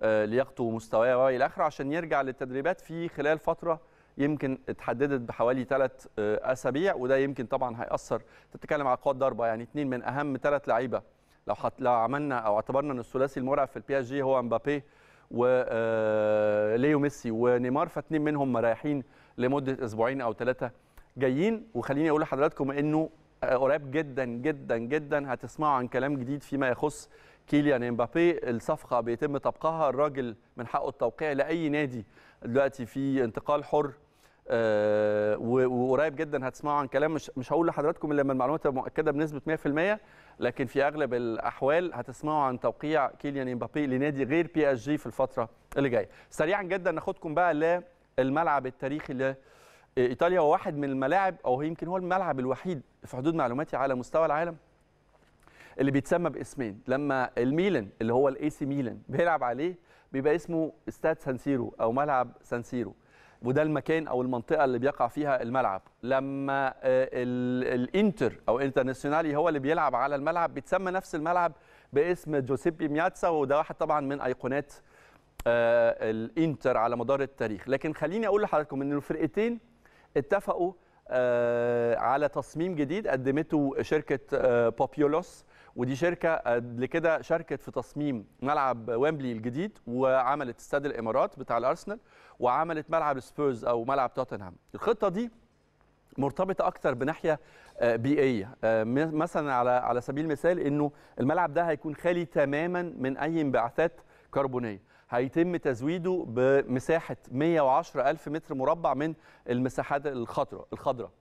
آه، لياقته ومستواه والى اخره عشان يرجع للتدريبات في خلال فتره يمكن اتحددت بحوالي ثلاث آه، اسابيع وده يمكن طبعا هياثر تتكلم على قوات ضربه يعني اثنين من اهم ثلاث لعيبه لو حط لو عملنا او اعتبرنا ان الثلاثي المرعب في البي اس جي هو و وليو آه، ميسي ونيمار فاتنين منهم رايحين لمده اسبوعين او ثلاثه جايين وخليني اقول لحضراتكم انه آه، قريب جدا جدا جدا هتسمعوا عن كلام جديد فيما يخص كيليان امبابي الصفقه بيتم طبقها الراجل من حقه التوقيع لاي نادي دلوقتي في انتقال حر آه، وقريب جدا هتسمعوا عن كلام مش مش هقول لحضراتكم الا لما المعلومات تبقى مؤكده بنسبه 100% لكن في اغلب الاحوال هتسمعوا عن توقيع كيليان امبابي لنادي غير بي اس جي في الفتره اللي جايه. سريعا جدا ناخدكم بقى للملعب التاريخي لايطاليا هو واحد من الملاعب او يمكن هو الملعب الوحيد في حدود معلوماتي على مستوى العالم اللي بيتسمى باسمين لما الميلان اللي هو الاي سي ميلان بيلعب عليه بيبقى اسمه استاد سانسيرو او ملعب سانسيرو وده المكان او المنطقه اللي بيقع فيها الملعب لما آه، الانتر او انترناسيونالي هو اللي بيلعب على الملعب بيتسمى نفس الملعب باسم جوزيبي مياتسا وده واحد طبعا من ايقونات آه، الانتر على مدار التاريخ لكن خليني اقول لحضراتكم ان الفرقتين اتفقوا آه، على تصميم جديد قدمته شركه بوبيولوس ودي شركه قبل كده شاركت في تصميم ملعب ويمبلي الجديد وعملت استاد الامارات بتاع الارسنال وعملت ملعب سبيرز او ملعب توتنهام الخطه دي مرتبطه اكتر بناحيه آه، بيئيه آه، مثلا على على سبيل المثال انه الملعب ده هيكون خالي تماما من اي انبعاثات كربونيه هيتم تزويده بمساحه 110 ألف متر مربع من المساحات الخضراء الخضراء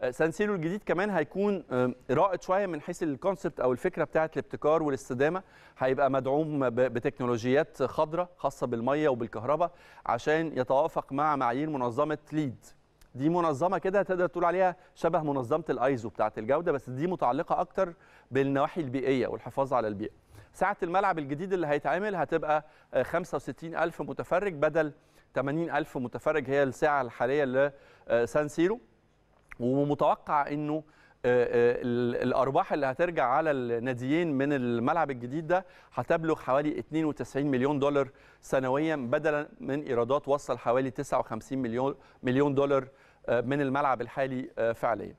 آه، سانسيرو الجديد كمان هيكون رائد شويه من حيث الكونسبت او الفكره بتاعه الابتكار والاستدامه هيبقى مدعوم بتكنولوجيات خضراء خاصه بالميه وبالكهرباء عشان يتوافق مع معايير منظمه ليد دي منظمه كده تقدر تقول عليها شبه منظمه الايزو بتاعه الجوده بس دي متعلقه اكتر بالنواحي البيئيه والحفاظ على البيئه ساعه الملعب الجديد اللي هيتعمل هتبقى 65000 آه، متفرج بدل 80000 متفرج هي الساعه الحاليه لسان آه، سيرو ومتوقع انه آه، آه، الارباح اللي هترجع على الناديين من الملعب الجديد ده هتبلغ حوالي 92 مليون دولار سنويا بدلا من ايرادات وصل حوالي 59 مليون مليون دولار آه، من الملعب الحالي فعليا.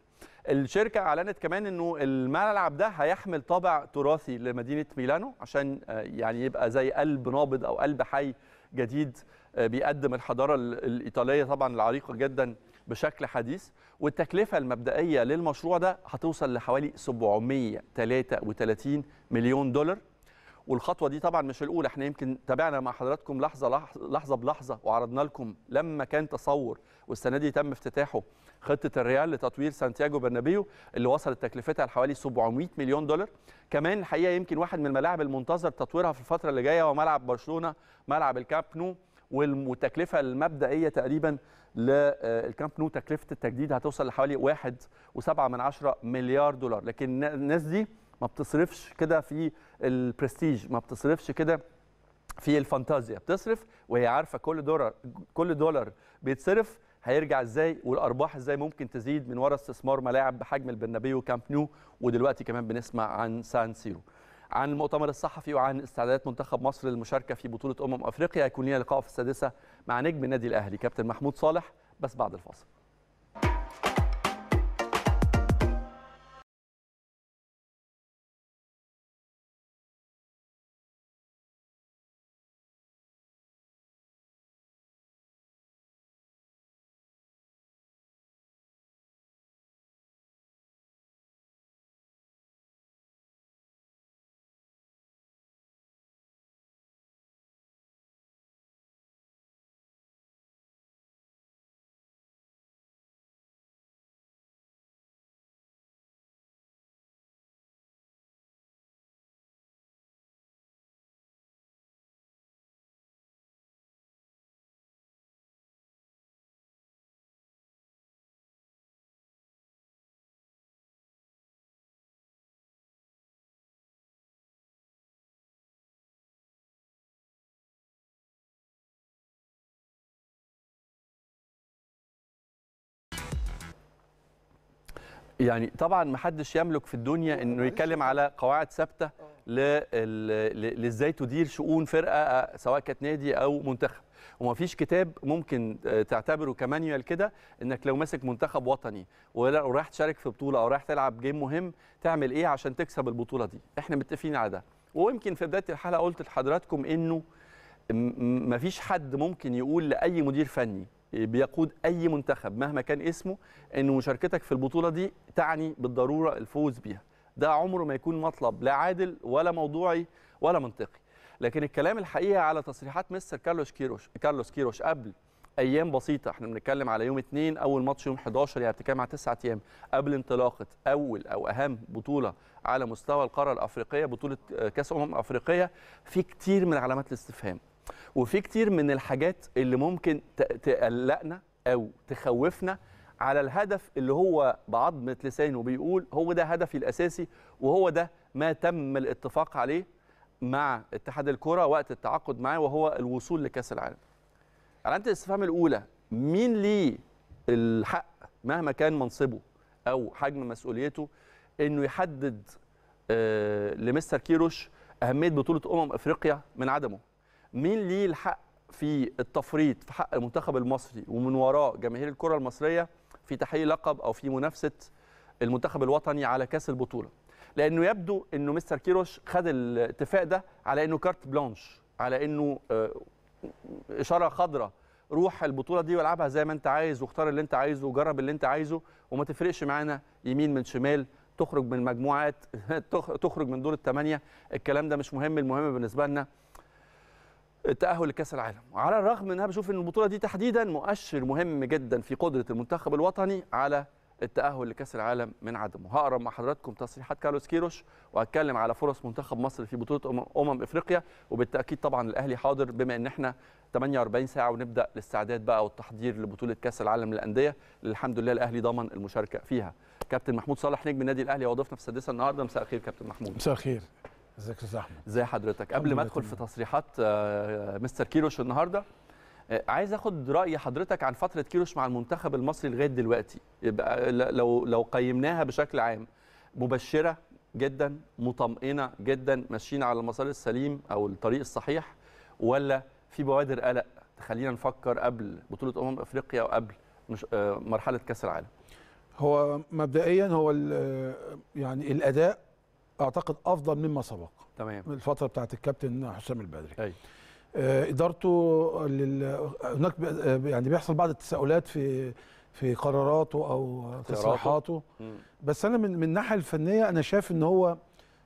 الشركه اعلنت كمان انه الملعب ده هيحمل طابع تراثي لمدينه ميلانو عشان يعني يبقى زي قلب نابض او قلب حي جديد بيقدم الحضاره الايطاليه طبعا العريقه جدا بشكل حديث والتكلفة المبدئية للمشروع ده هتوصل لحوالي 733 مليون دولار والخطوة دي طبعا مش الأولى احنا يمكن تابعنا مع حضراتكم لحظة لحظة, بلحظة وعرضنا لكم لما كان تصور والسنة دي تم افتتاحه خطة الريال لتطوير سانتياغو برنابيو اللي وصلت تكلفتها لحوالي 700 مليون دولار كمان الحقيقة يمكن واحد من الملاعب المنتظر تطويرها في الفترة اللي جاية هو ملعب برشلونة ملعب الكاب نو والتكلفه المبدئيه تقريبا للكامب آه، نو تكلفه التجديد هتوصل لحوالي 1.7 مليار دولار لكن الناس دي ما بتصرفش كده في البرستيج ما بتصرفش كده في الفانتازيا بتصرف وهي عارفه كل دولار كل دولار بيتصرف هيرجع ازاي والارباح ازاي ممكن تزيد من وراء استثمار ملاعب بحجم البرنابيو كامب نو ودلوقتي كمان بنسمع عن سان سيرو عن المؤتمر الصحفي وعن استعدادات منتخب مصر للمشاركه في بطوله امم افريقيا هيكون لنا لقاء في السادسه مع نجم النادي الاهلي كابتن محمود صالح بس بعد الفاصل يعني طبعا ما حدش يملك في الدنيا انه يتكلم على قواعد ثابته آه. لازاي تدير شؤون فرقه آه، سواء كانت نادي او منتخب وما فيش كتاب ممكن آه، تعتبره كمانيوال كده انك لو ماسك منتخب وطني ورايح تشارك في بطوله او رايح تلعب جيم مهم تعمل ايه عشان تكسب البطوله دي احنا متفقين على ده ويمكن في بدايه الحلقه قلت لحضراتكم انه مفيش حد ممكن يقول لاي مدير فني إيه، بيقود اي منتخب مهما كان اسمه ان مشاركتك في البطوله دي تعني بالضروره الفوز بيها ده عمره ما يكون مطلب لا عادل ولا موضوعي ولا منطقي لكن الكلام الحقيقي على تصريحات مستر كارلوس كيروش كارلوس كيروش قبل ايام بسيطه احنا بنتكلم على يوم اثنين اول ماتش يوم 11 يعني بتتكلم على تسعة ايام قبل انطلاقه اول او اهم بطوله على مستوى القاره الافريقيه بطوله آه، كاس امم افريقيه في كتير من علامات الاستفهام وفي كتير من الحاجات اللي ممكن تقلقنا او تخوفنا على الهدف اللي هو بعضمه لسانه بيقول هو ده هدفي الاساسي وهو ده ما تم الاتفاق عليه مع اتحاد الكره وقت التعاقد معاه وهو الوصول لكاس العالم. علامه الاستفهام الاولى مين ليه الحق مهما كان منصبه او حجم مسؤوليته انه يحدد آه، لمستر كيروش اهميه بطوله امم افريقيا من عدمه مين ليه الحق في التفريط في حق المنتخب المصري ومن وراه جماهير الكره المصريه في تحقيق لقب او في منافسه المنتخب الوطني على كاس البطوله لانه يبدو انه مستر كيروش خد الاتفاق ده على انه كارت بلانش على انه آه، اشاره خضراء روح البطوله دي والعبها زي ما انت عايز واختار اللي انت عايزه وجرب اللي انت عايزه وما تفرقش معانا يمين من شمال تخرج من المجموعات تخرج من دور الثمانيه الكلام ده مش مهم المهم بالنسبه لنا التاهل لكاس العالم وعلى الرغم انها بشوف ان البطوله دي تحديدا مؤشر مهم جدا في قدره المنتخب الوطني على التاهل لكاس العالم من عدمه هقرا مع حضراتكم تصريحات كارلوس كيروش وهتكلم على فرص منتخب مصر في بطوله امم افريقيا وبالتاكيد طبعا الاهلي حاضر بما ان احنا 48 ساعه ونبدا الاستعداد بقى والتحضير لبطوله كاس العالم للانديه الحمد لله الاهلي ضمن المشاركه فيها كابتن محمود صالح نجم النادي الاهلي وضيفنا في السادسه النهارده مساء الخير كابتن محمود مساء الخير ازيك يا احمد ازي حضرتك قبل ما ادخل في تصريحات آه، مستر كيروش النهارده آه، عايز اخد راي حضرتك عن فتره كيروش مع المنتخب المصري لغايه دلوقتي يبقى آه، لو لو قيمناها بشكل عام مبشره جدا مطمئنه جدا ماشيين على المسار السليم او الطريق الصحيح ولا في بوادر قلق تخلينا نفكر قبل بطوله امم افريقيا او قبل مرحله كاس العالم هو مبدئيا هو يعني الاداء اعتقد افضل مما سبق تمام الفتره بتاعت الكابتن حسام البدري أي. آه، ادارته لل... هناك آه، يعني بيحصل بعض التساؤلات في في قراراته او تصريحاته بس انا من من الناحيه الفنيه انا شايف ان هو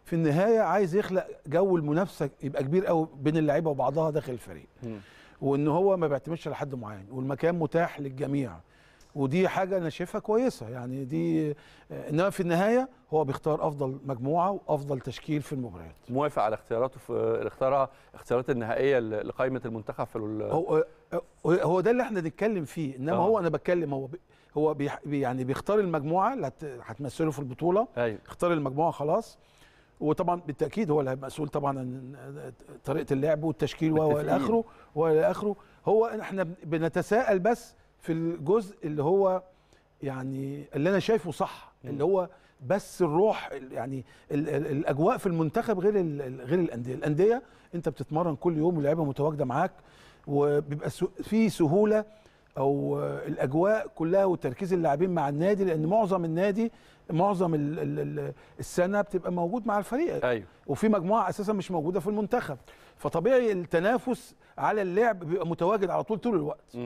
في النهايه عايز يخلق جو المنافسه يبقى كبير قوي بين اللعيبه وبعضها داخل الفريق وان هو ما بيعتمدش على حد معين والمكان متاح للجميع ودي حاجه انا شايفها كويسه يعني دي انما في النهايه هو بيختار افضل مجموعه وافضل تشكيل في المباريات موافق على اختياراته في اختارها اختيارات النهائيه لقائمه المنتخب في هو هو ده اللي احنا بنتكلم فيه انما آه. هو انا بتكلم هو هو بي يعني بيختار المجموعه اللي هتمثله في البطوله أيوه. اختار المجموعه خلاص وطبعا بالتاكيد هو اللي مسؤول طبعا عن طريقه اللعب والتشكيل والى اخره والى اخره هو احنا بنتساءل بس في الجزء اللي هو يعني اللي انا شايفه صح اللي هو بس الروح يعني الـ الـ الاجواء في المنتخب غير غير الانديه الانديه انت بتتمرن كل يوم واللعيبه متواجده معاك وبيبقى في سهوله او الاجواء كلها وتركيز اللاعبين مع النادي لان معظم النادي معظم السنه بتبقى موجود مع الفريق أيوه. وفي مجموعه اساسا مش موجوده في المنتخب فطبيعي التنافس على اللعب بيبقى متواجد على طول طول الوقت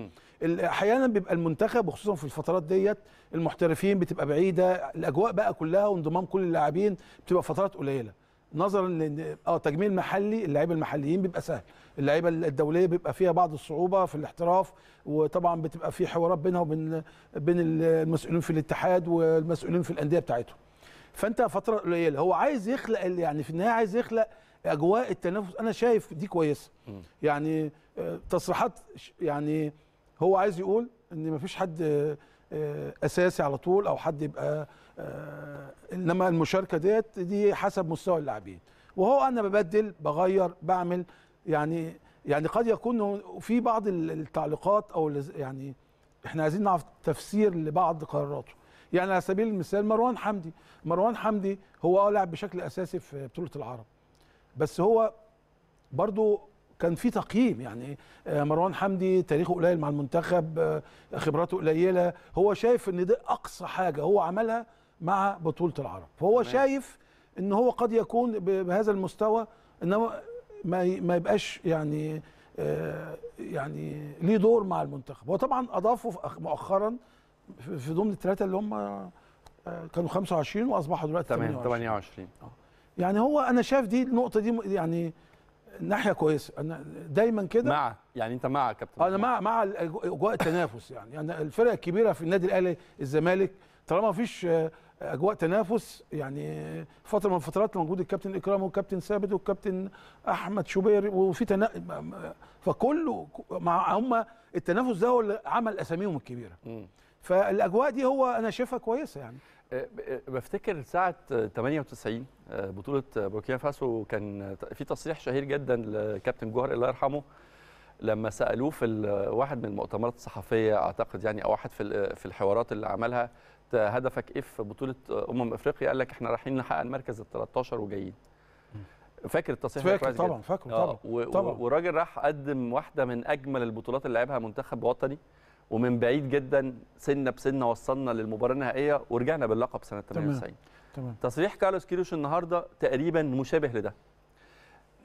احيانا بيبقى المنتخب وخصوصا في الفترات ديت المحترفين بتبقى بعيده الاجواء بقى كلها وانضمام كل اللاعبين بتبقى فترات قليله نظرا لان اه تجميل محلي اللعيبه المحليين بيبقى سهل اللعيبه الدوليه بيبقى فيها بعض الصعوبه في الاحتراف وطبعا بتبقى في حوارات بينها وبين بين المسؤولين في الاتحاد والمسؤولين في الانديه بتاعتهم فانت فتره قليله هو عايز يخلق يعني في النهايه عايز يخلق اجواء التنافس انا شايف دي كويسه يعني آه، تصريحات يعني هو عايز يقول ان مفيش حد آه، آه، اساسي على طول او حد يبقى آه، انما المشاركه ديت دي حسب مستوى اللاعبين وهو انا ببدل بغير بعمل يعني يعني قد يكون في بعض التعليقات او يعني احنا عايزين نعرف تفسير لبعض قراراته يعني على سبيل المثال مروان حمدي مروان حمدي هو اه لعب بشكل اساسي في بطوله العرب بس هو برضو كان في تقييم يعني آه، مروان حمدي تاريخه قليل مع المنتخب آه، خبراته قليله هو شايف ان ده اقصى حاجه هو عملها مع بطوله العرب فهو تمام. شايف ان هو قد يكون بهذا المستوى انما ما ما يبقاش يعني آه، يعني ليه دور مع المنتخب هو طبعا مؤخرا في ضمن الثلاثه اللي هم آه، كانوا 25 واصبحوا دلوقتي 28 28 آه. يعني هو انا شايف دي النقطه دي يعني ناحيه كويسه انا دايما كده مع يعني انت مع كابتن انا مع مع اجواء التنافس يعني انا يعني الفرق الكبيره في النادي الاهلي الزمالك طالما فيش اجواء تنافس يعني فتره من الفترات موجود الكابتن اكرام والكابتن ثابت والكابتن احمد شوبير وفي تنا... فكله مع هم التنافس ده هو اللي عمل اساميهم الكبيره فالاجواء دي هو انا شايفها كويسه يعني آه، آه، بفتكر ساعة 98 آه، بطولة بوركينا فاسو كان في تصريح شهير جدا لكابتن جوهر الله يرحمه لما سألوه في واحد من المؤتمرات الصحفية أعتقد يعني أو واحد في في الحوارات اللي عملها هدفك ايه في بطوله امم افريقيا قال لك احنا رايحين نحقق المركز ال 13 وجايين فاكر التصريح فاكر طبعا فاكر آه، طبعا طبعا والراجل راح قدم واحده من اجمل البطولات اللي لعبها منتخب وطني ومن بعيد جدا سنه بسنه وصلنا للمباراه النهائيه ورجعنا باللقب سنه 98 تمام تصريح كارلوس كيروش النهارده تقريبا مشابه لده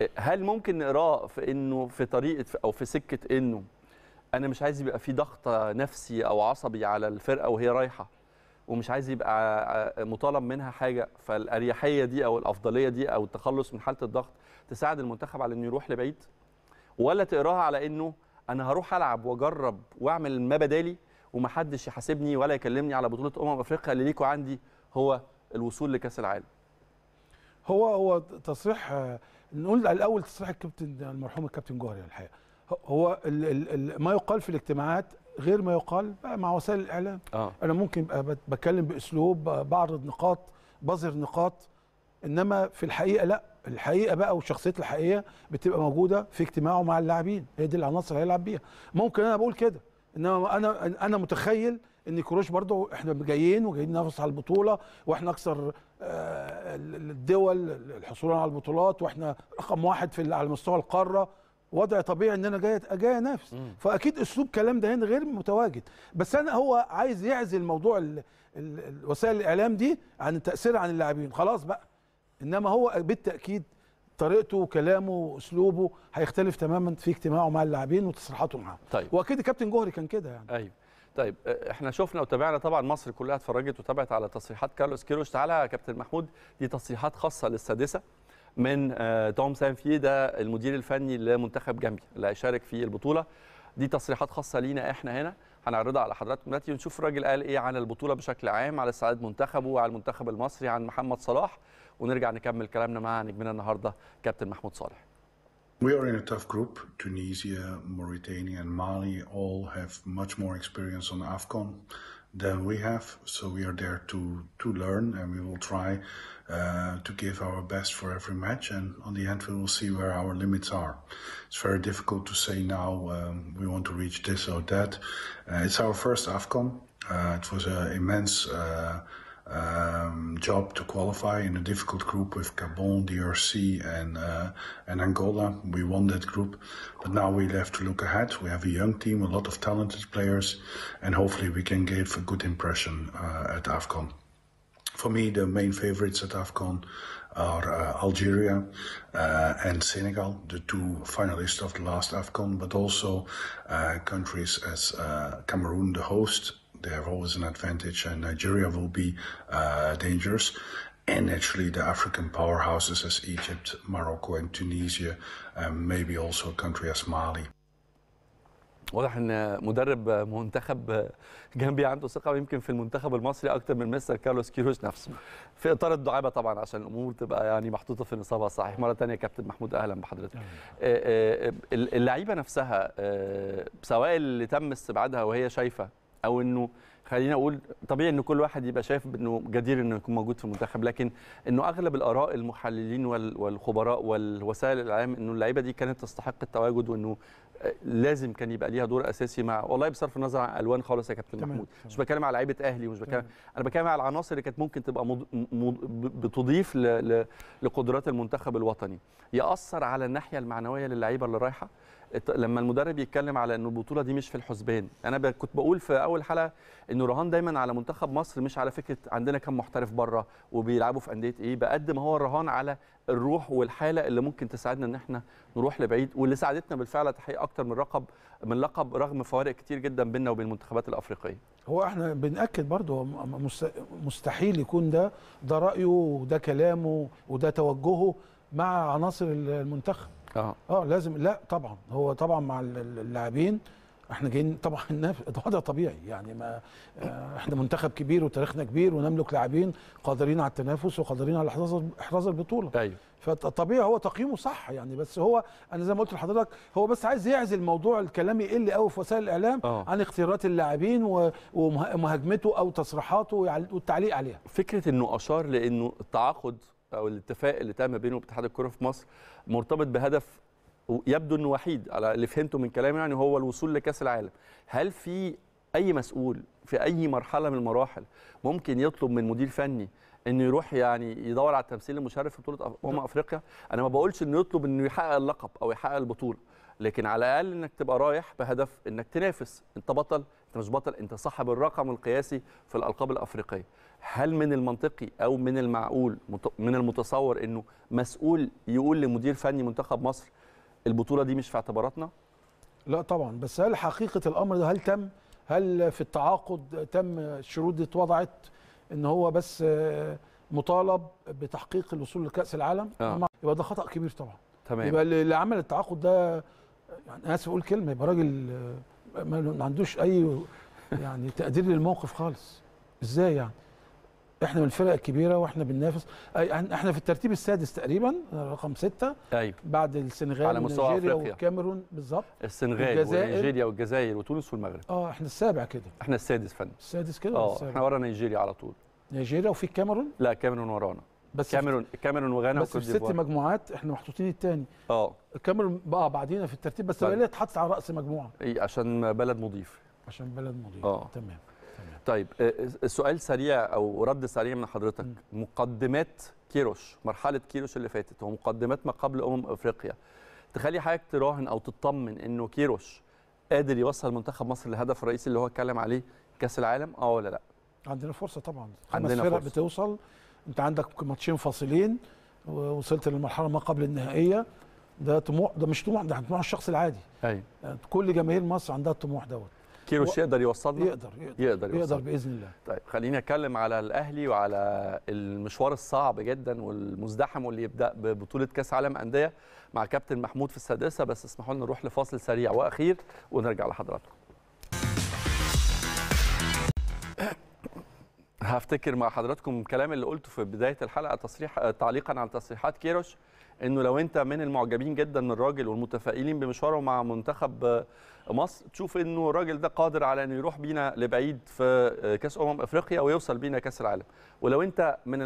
آه، هل ممكن نقراه في انه في طريقه او في سكه انه انا مش عايز يبقى في ضغط نفسي او عصبي على الفرقه وهي رايحه ومش عايز يبقى مطالب منها حاجه فالاريحيه دي او الافضليه دي او التخلص من حاله الضغط تساعد المنتخب على انه يروح لبعيد ولا تقراها على انه انا هروح العب واجرب واعمل ما بدالي ومحدش يحاسبني ولا يكلمني على بطوله امم افريقيا اللي ليكوا عندي هو الوصول لكاس العالم هو هو تصريح نقول على الاول تصريح الكابتن المرحوم الكابتن جوهري الحقيقه هو ما يقال في الاجتماعات غير ما يقال بقى مع وسائل الاعلام آه. انا ممكن بتكلم باسلوب بعرض نقاط بظهر نقاط انما في الحقيقه لا الحقيقه بقى وشخصيه الحقيقه بتبقى موجوده في اجتماعه مع اللاعبين هي دي العناصر اللي هيلعب بيها ممكن انا بقول كده انما انا انا متخيل ان كروش برضه احنا جايين وجايين ننافس على البطوله واحنا اكثر آه، الدول الحصول على البطولات واحنا رقم واحد في على مستوى القاره وضع طبيعي ان انا جاي اجاهد نفس فاكيد اسلوب كلام ده هنا غير متواجد بس انا هو عايز يعزل موضوع وسائل الاعلام دي عن التاثير عن اللاعبين خلاص بقى انما هو بالتاكيد طريقته وكلامه واسلوبه هيختلف تماما في اجتماعه مع اللاعبين وتصريحاته معاهم طيب. واكيد الكابتن جوهري كان كده يعني ايوه طيب آه، احنا شفنا وتابعنا طبعا مصر كلها اتفرجت وتابعت على تصريحات كارلوس كيروش تعالى يا كابتن محمود دي تصريحات خاصه للسادسه من آه، توم سانفيه ده المدير الفني لمنتخب جامبيا اللي هيشارك في البطوله دي تصريحات خاصه لينا احنا هنا هنعرضها على حضراتكم دلوقتي ونشوف الراجل قال ايه عن البطوله بشكل عام على استعداد منتخبه على المنتخب المصري عن محمد صلاح ونرجع نكمل كلامنا مع نجمنا النهارده كابتن محمود صالح We are in a tough group. Tunisia, Mauritania, and Mali all have much more experience on AFCON than we have. So we are there to, to learn and we will try Uh, to give our best for every match. And on the end, we will see where our limits are. It's very difficult to say now um, we want to reach this or that. Uh, it's our first AFCON. Uh, it was an immense uh, um, job to qualify in a difficult group with Gabon, DRC, and uh, and Angola. We won that group, but now we have to look ahead. We have a young team, a lot of talented players, and hopefully we can give a good impression uh, at AFCON for me, the main favorites at AFCON are uh, Algeria uh, and Senegal, the two finalists of the last AFCON, but also uh, countries as uh, Cameroon, the host. They have always an advantage, and Nigeria will be uh, dangerous. And actually the African powerhouses as Egypt, Morocco, and Tunisia, and maybe also a country as Mali. واضح ان مدرب منتخب جامبيا عنده ثقه يمكن في المنتخب المصري اكتر من مستر كارلوس كيروش نفسه في اطار الدعابه طبعا عشان الامور تبقى يعني محطوطه في نصابها الصحيح مره ثانيه كابتن محمود اهلا بحضرتك آه، آه، اللعيبه نفسها آه، سواء اللي تم استبعادها وهي شايفه او انه خليني اقول طبيعي ان كل واحد يبقى شايف انه جدير انه يكون موجود في المنتخب لكن انه اغلب الاراء المحللين والخبراء والوسائل الاعلام انه اللعيبه دي كانت تستحق التواجد وانه لازم كان يبقى ليها دور اساسي مع والله بصرف النظر عن الوان خالص يا كابتن محمود مش بتكلم على لعيبه اهلي ومش بتكلم انا بتكلم على العناصر اللي كانت ممكن تبقى مض... مض... بتضيف ل... ل... لقدرات المنتخب الوطني ياثر على الناحيه المعنويه للعيبه اللي رايحه لما المدرب يتكلم على ان البطوله دي مش في الحسبان انا كنت بقول في اول حلقه ان رهان دايما على منتخب مصر مش على فكره عندنا كم محترف بره وبيلعبوا في انديه ايه بقد ما هو الرهان على الروح والحاله اللي ممكن تساعدنا ان احنا نروح لبعيد واللي ساعدتنا بالفعل تحقيق اكتر من رقم من لقب رغم فوارق كتير جدا بيننا وبين المنتخبات الافريقيه هو احنا بناكد برضه مستحيل يكون ده ده رايه وده كلامه وده توجهه مع عناصر المنتخب اه اه لازم لا طبعا هو طبعا مع اللاعبين احنا جايين طبعا ده طبيعي يعني ما آه، احنا منتخب كبير وتاريخنا كبير ونملك لاعبين قادرين على التنافس وقادرين على احراز احراز البطوله ايوه فالطبيعي هو تقييمه صح يعني بس هو انا زي ما قلت لحضرتك هو بس عايز يعزل موضوع الكلام يقل قوي في وسائل الاعلام أوه. عن اختيارات اللاعبين ومهاجمته او تصريحاته والتعليق عليها فكره انه اشار لانه التعاقد او الاتفاق اللي تم بينه وباتحاد الكره في مصر مرتبط بهدف يبدو انه وحيد على اللي فهمته من كلامه يعني هو الوصول لكاس العالم هل في اي مسؤول في اي مرحله من المراحل ممكن يطلب من مدير فني انه يروح يعني يدور على التمثيل المشرف في بطوله امم نعم. افريقيا انا ما بقولش انه يطلب انه يحقق اللقب او يحقق البطوله لكن على الاقل انك تبقى رايح بهدف انك تنافس انت بطل انت مش بطل انت صاحب الرقم القياسي في الالقاب الافريقيه هل من المنطقي او من المعقول من المتصور انه مسؤول يقول لمدير فني منتخب مصر البطوله دي مش في اعتباراتنا لا طبعا بس هل حقيقه الامر ده هل تم هل في التعاقد تم الشروط دي اتوضعت ان هو بس مطالب بتحقيق الوصول لكاس العالم آه. يبقى ده خطا كبير طبعا تمام يبقى اللي عمل التعاقد ده يعني اسف اقول كلمه يبقى راجل ما عندوش اي يعني تقدير للموقف خالص ازاي يعني احنا من الفرق الكبيره واحنا بننافس احنا في الترتيب السادس تقريبا رقم سته ايوه بعد السنغال ونيجيريا والكاميرون بالظبط السنغال ونيجيريا والجزائر وتونس والمغرب اه احنا السابع كده احنا السادس فندم السادس كده اه احنا ورا نيجيريا على طول نيجيريا وفي الكاميرون لا الكاميرون ورانا بس كاميرون كاميرون وغانا بس في ست مجموعات احنا محطوطين الثاني اه الكاميرون بقى بعدينا في الترتيب بس طيب. هي اتحطت على راس مجموعه اي عشان بلد مضيف عشان بلد مضيف آه. تمام طيب آه، آه، سؤال سريع او رد سريع من حضرتك مقدمات كيروش مرحله كيروش اللي فاتت ومقدمات ما قبل امم افريقيا تخلي حضرتك تراهن او تطمن انه كيروش قادر يوصل منتخب مصر للهدف الرئيسي اللي هو اتكلم عليه كاس العالم اه ولا لا عندنا فرصه طبعا عندنا فرق بتوصل انت عندك ماتشين فاصلين ووصلت للمرحله ما قبل النهائيه ده طموح ده مش طموح ده طموح الشخص العادي ايوه كل جماهير مصر عندها الطموح دوت كيروش يقدر يوصلنا يقدر يقدر يقدر, يقدر باذن الله طيب خليني اتكلم على الاهلي وعلى المشوار الصعب جدا والمزدحم واللي يبدا ببطوله كاس عالم انديه مع كابتن محمود في السادسه بس اسمحوا لنا نروح لفاصل سريع واخير ونرجع لحضراتكم هفتكر مع حضراتكم الكلام اللي قلته في بدايه الحلقه تصريح تعليقا على تصريحات كيروش انه لو انت من المعجبين جدا الراجل والمتفائلين بمشواره مع منتخب مصر تشوف انه الراجل ده قادر على انه يروح بينا لبعيد في كاس امم افريقيا ويوصل بينا كاس العالم ولو انت من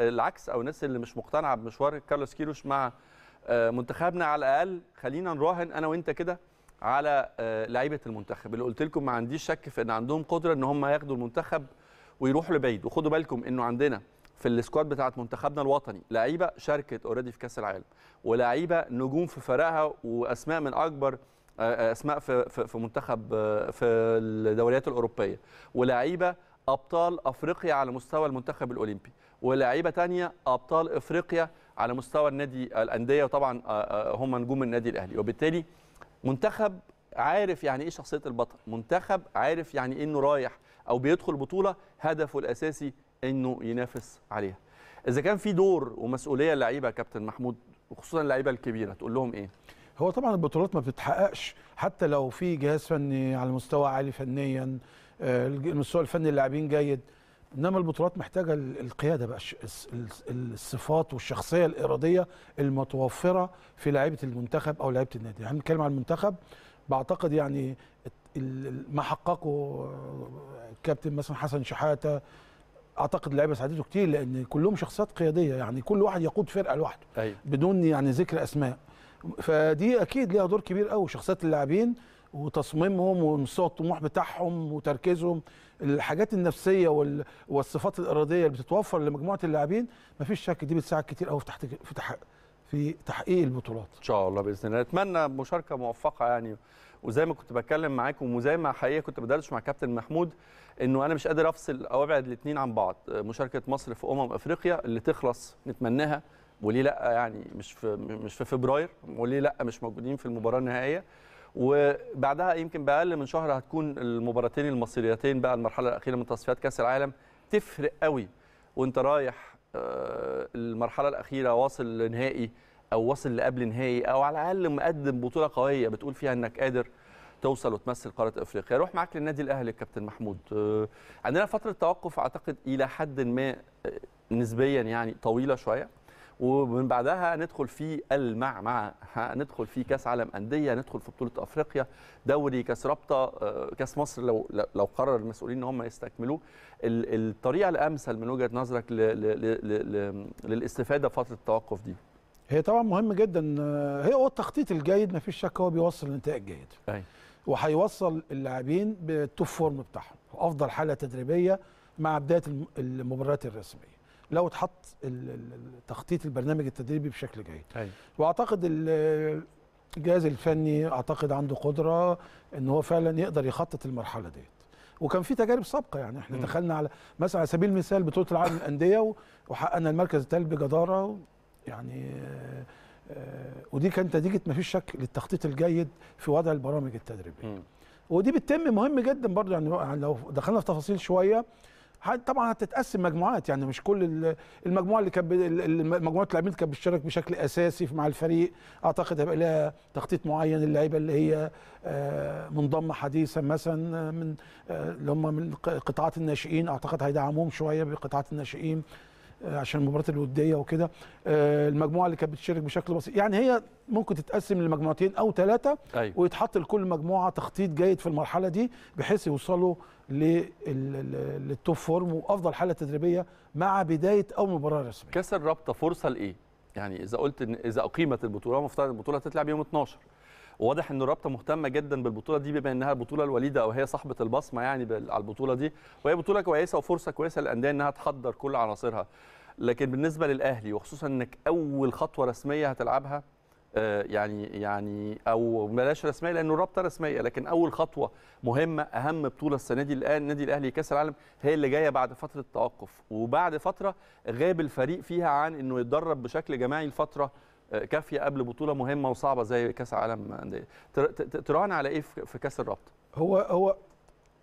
العكس او الناس اللي مش مقتنعه بمشوار كارلوس كيروش مع آه، منتخبنا على الاقل خلينا نراهن انا وانت كده على آه، لعيبه المنتخب اللي قلت لكم ما عنديش شك في ان عندهم قدره ان هم ياخدوا المنتخب ويروحوا لبعيد وخدوا بالكم انه عندنا في السكواد بتاعت منتخبنا الوطني لعيبه شاركت اوريدي في كاس العالم ولعيبه نجوم في فرقها واسماء من اكبر آه، آه، اسماء في في منتخب آه، في الدوريات الاوروبيه ولاعيبه ابطال افريقيا على مستوى المنتخب الاولمبي ولاعيبه تانية ابطال افريقيا على مستوى النادي الانديه وطبعا هم نجوم النادي الاهلي وبالتالي منتخب عارف يعني ايه شخصيه البطل منتخب عارف يعني انه رايح او بيدخل بطوله هدفه الاساسي انه ينافس عليها اذا كان في دور ومسؤوليه للعيبه كابتن محمود وخصوصا اللعيبه الكبيره تقول لهم ايه هو طبعا البطولات ما بتتحققش حتى لو في جهاز فني على مستوى عالي فنيا آه، المستوى الفني اللاعبين جيد انما البطولات محتاجه القياده بقى الصفات والشخصيه الاراديه المتوفره في لعيبه المنتخب او لعيبه النادي احنا يعني بنتكلم عن المنتخب بعتقد يعني ما حققه آه، كابتن مثلا حسن شحاته اعتقد اللعيبه ساعدته كتير لان كلهم شخصيات قياديه يعني كل واحد يقود فرقه لوحده أيوة. بدون يعني ذكر اسماء فدي اكيد ليها دور كبير قوي شخصيات اللاعبين وتصميمهم ومستوى الطموح بتاعهم وتركيزهم الحاجات النفسيه وال... والصفات الاراديه اللي بتتوفر لمجموعه اللاعبين مفيش شك دي بتساعد كتير قوي في تحت... في تح... في تحقيق البطولات ان شاء الله باذن الله نتمنى مشاركه موفقه يعني وزي ما كنت بتكلم معاكم وزي ما حقيقه كنت بدردش مع كابتن محمود انه انا مش قادر افصل او ابعد الاثنين عن بعض مشاركه مصر في امم افريقيا اللي تخلص نتمناها وليه لا يعني مش في مش في فبراير وليه لا مش موجودين في المباراه النهائيه وبعدها يمكن باقل من شهر هتكون المباراتين المصريتين بقى المرحله الاخيره من تصفيات كاس العالم تفرق قوي وانت رايح آه، المرحله الاخيره واصل لنهائي او واصل لقبل نهائي او على الاقل مقدم بطوله قويه بتقول فيها انك قادر توصل وتمثل قاره افريقيا روح معاك للنادي الاهلي الكابتن محمود آه، عندنا فتره توقف اعتقد الى حد ما آه، نسبيا يعني طويله شويه ومن بعدها ندخل في المعمعة ندخل في كاس عالم أندية ندخل في بطولة أفريقيا دوري كاس رابطة آه، كاس مصر لو لو قرر المسؤولين إن هم يستكملوه الطريقة الأمثل من وجهة نظرك للاستفادة فترة التوقف دي هي طبعا مهم جدا هي هو التخطيط الجيد ما فيش شك هو بيوصل لنتائج جيده ايوه وهيوصل اللاعبين بالتوب فورم بتاعهم وافضل حاله تدريبيه مع بدايه المباريات الرسميه لو اتحط تخطيط البرنامج التدريبي بشكل جيد أي. واعتقد الجهاز الفني اعتقد عنده قدره ان هو فعلا يقدر يخطط المرحله ديت وكان في تجارب سابقه يعني احنا م. دخلنا على مثلا على سبيل المثال بطوله العالم للانديه وحققنا المركز الثالث بجداره يعني آه، آه، ودي كانت نتيجه ما فيش شك للتخطيط الجيد في وضع البرامج التدريبيه م. ودي بتتم مهم جدا برضو يعني لو دخلنا في تفاصيل شويه طبعا هتتقسم مجموعات يعني مش كل المجموعه اللي كانت مجموعه اللاعبين اللي كانت بتشارك بشكل اساسي مع الفريق اعتقد هيبقى لها تخطيط معين اللعيبه اللي هي آه، منضمه حديثا مثلا من اللي هم من قطاعات الناشئين اعتقد هيدعموهم شويه بقطاعات الناشئين آه، عشان المباراه الوديه وكده آه، المجموعه اللي كانت بتشارك بشكل بسيط يعني هي ممكن تتقسم لمجموعتين او ثلاثه أيوة. ويتحط لكل مجموعه تخطيط جيد في المرحله دي بحيث يوصلوا للتوب فورم وافضل حاله تدريبيه مع بدايه او مباراه رسميه كاس الرابطه فرصه لايه يعني اذا قلت إن اذا اقيمت البطوله مفترض البطوله تتلعب يوم 12 وواضح ان رابطه مهتمه جدا بالبطوله دي بما انها البطوله الوليده او هي صاحبه البصمه يعني على البطوله دي وهي بطوله كويسه وفرصه كويسه للانديه انها تحضر كل عناصرها لكن بالنسبه للاهلي وخصوصا انك اول خطوه رسميه هتلعبها آه، يعني يعني او بلاش رسميه لانه الرابطه رسميه لكن اول خطوه مهمه اهم بطوله السنه دي الان النادي الاهلي كاس العالم هي اللي جايه بعد فتره توقف وبعد فتره غاب الفريق فيها عن انه يتدرب بشكل جماعي لفتره كافيه قبل بطوله مهمه وصعبه زي كاس عالم انديه تراهن على ايه في كاس الرابطه هو هو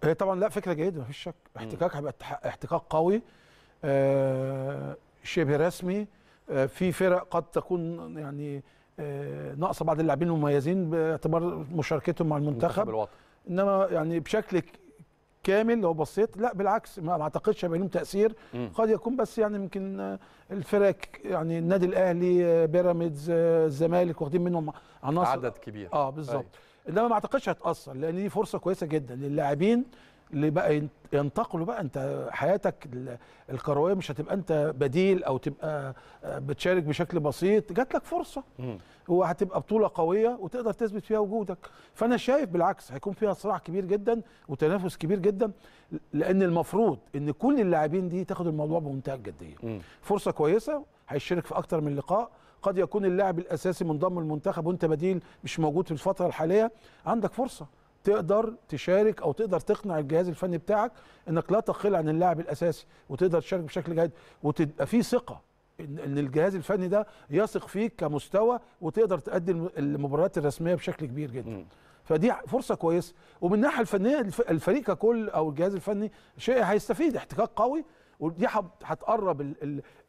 هي طبعا لا فكره جيده مفيش شك احتكاك هيبقى احتكاك قوي آه شبه رسمي آه في فرق قد تكون يعني آه ناقصه بعض اللاعبين المميزين باعتبار مشاركتهم مع المنتخب, المنتخب الوطني انما يعني بشكل كامل لو بصيت لا بالعكس ما اعتقدش هيبقى لهم تاثير مم. قد يكون بس يعني يمكن الفرق يعني النادي الاهلي بيراميدز الزمالك واخدين منهم عناصر عدد كبير اه بالظبط أيوة. انما ما اعتقدش هتاثر لان دي فرصه كويسه جدا للاعبين اللي بقى ينتقلوا بقى انت حياتك الكرويه مش هتبقى انت بديل او تبقى آه، بتشارك بشكل بسيط جات لك فرصه وهتبقى بطوله قويه وتقدر تثبت فيها وجودك فانا شايف بالعكس هيكون فيها صراع كبير جدا وتنافس كبير جدا لان المفروض ان كل اللاعبين دي تاخد الموضوع بمنتهى الجديه فرصه كويسه هيشارك في اكتر من لقاء قد يكون اللاعب الاساسي منضم المنتخب وانت بديل مش موجود في الفتره الحاليه عندك فرصه تقدر تشارك او تقدر تقنع الجهاز الفني بتاعك انك لا تقل عن اللاعب الاساسي وتقدر تشارك بشكل جيد وتبقى في ثقه ان الجهاز الفني ده يثق فيك كمستوى وتقدر تؤدي المباريات الرسميه بشكل كبير جدا. فدي فرصه كويسه ومن الناحيه الفنيه الفريق ككل او الجهاز الفني شيء هيستفيد احتكاك قوي ودي هتقرب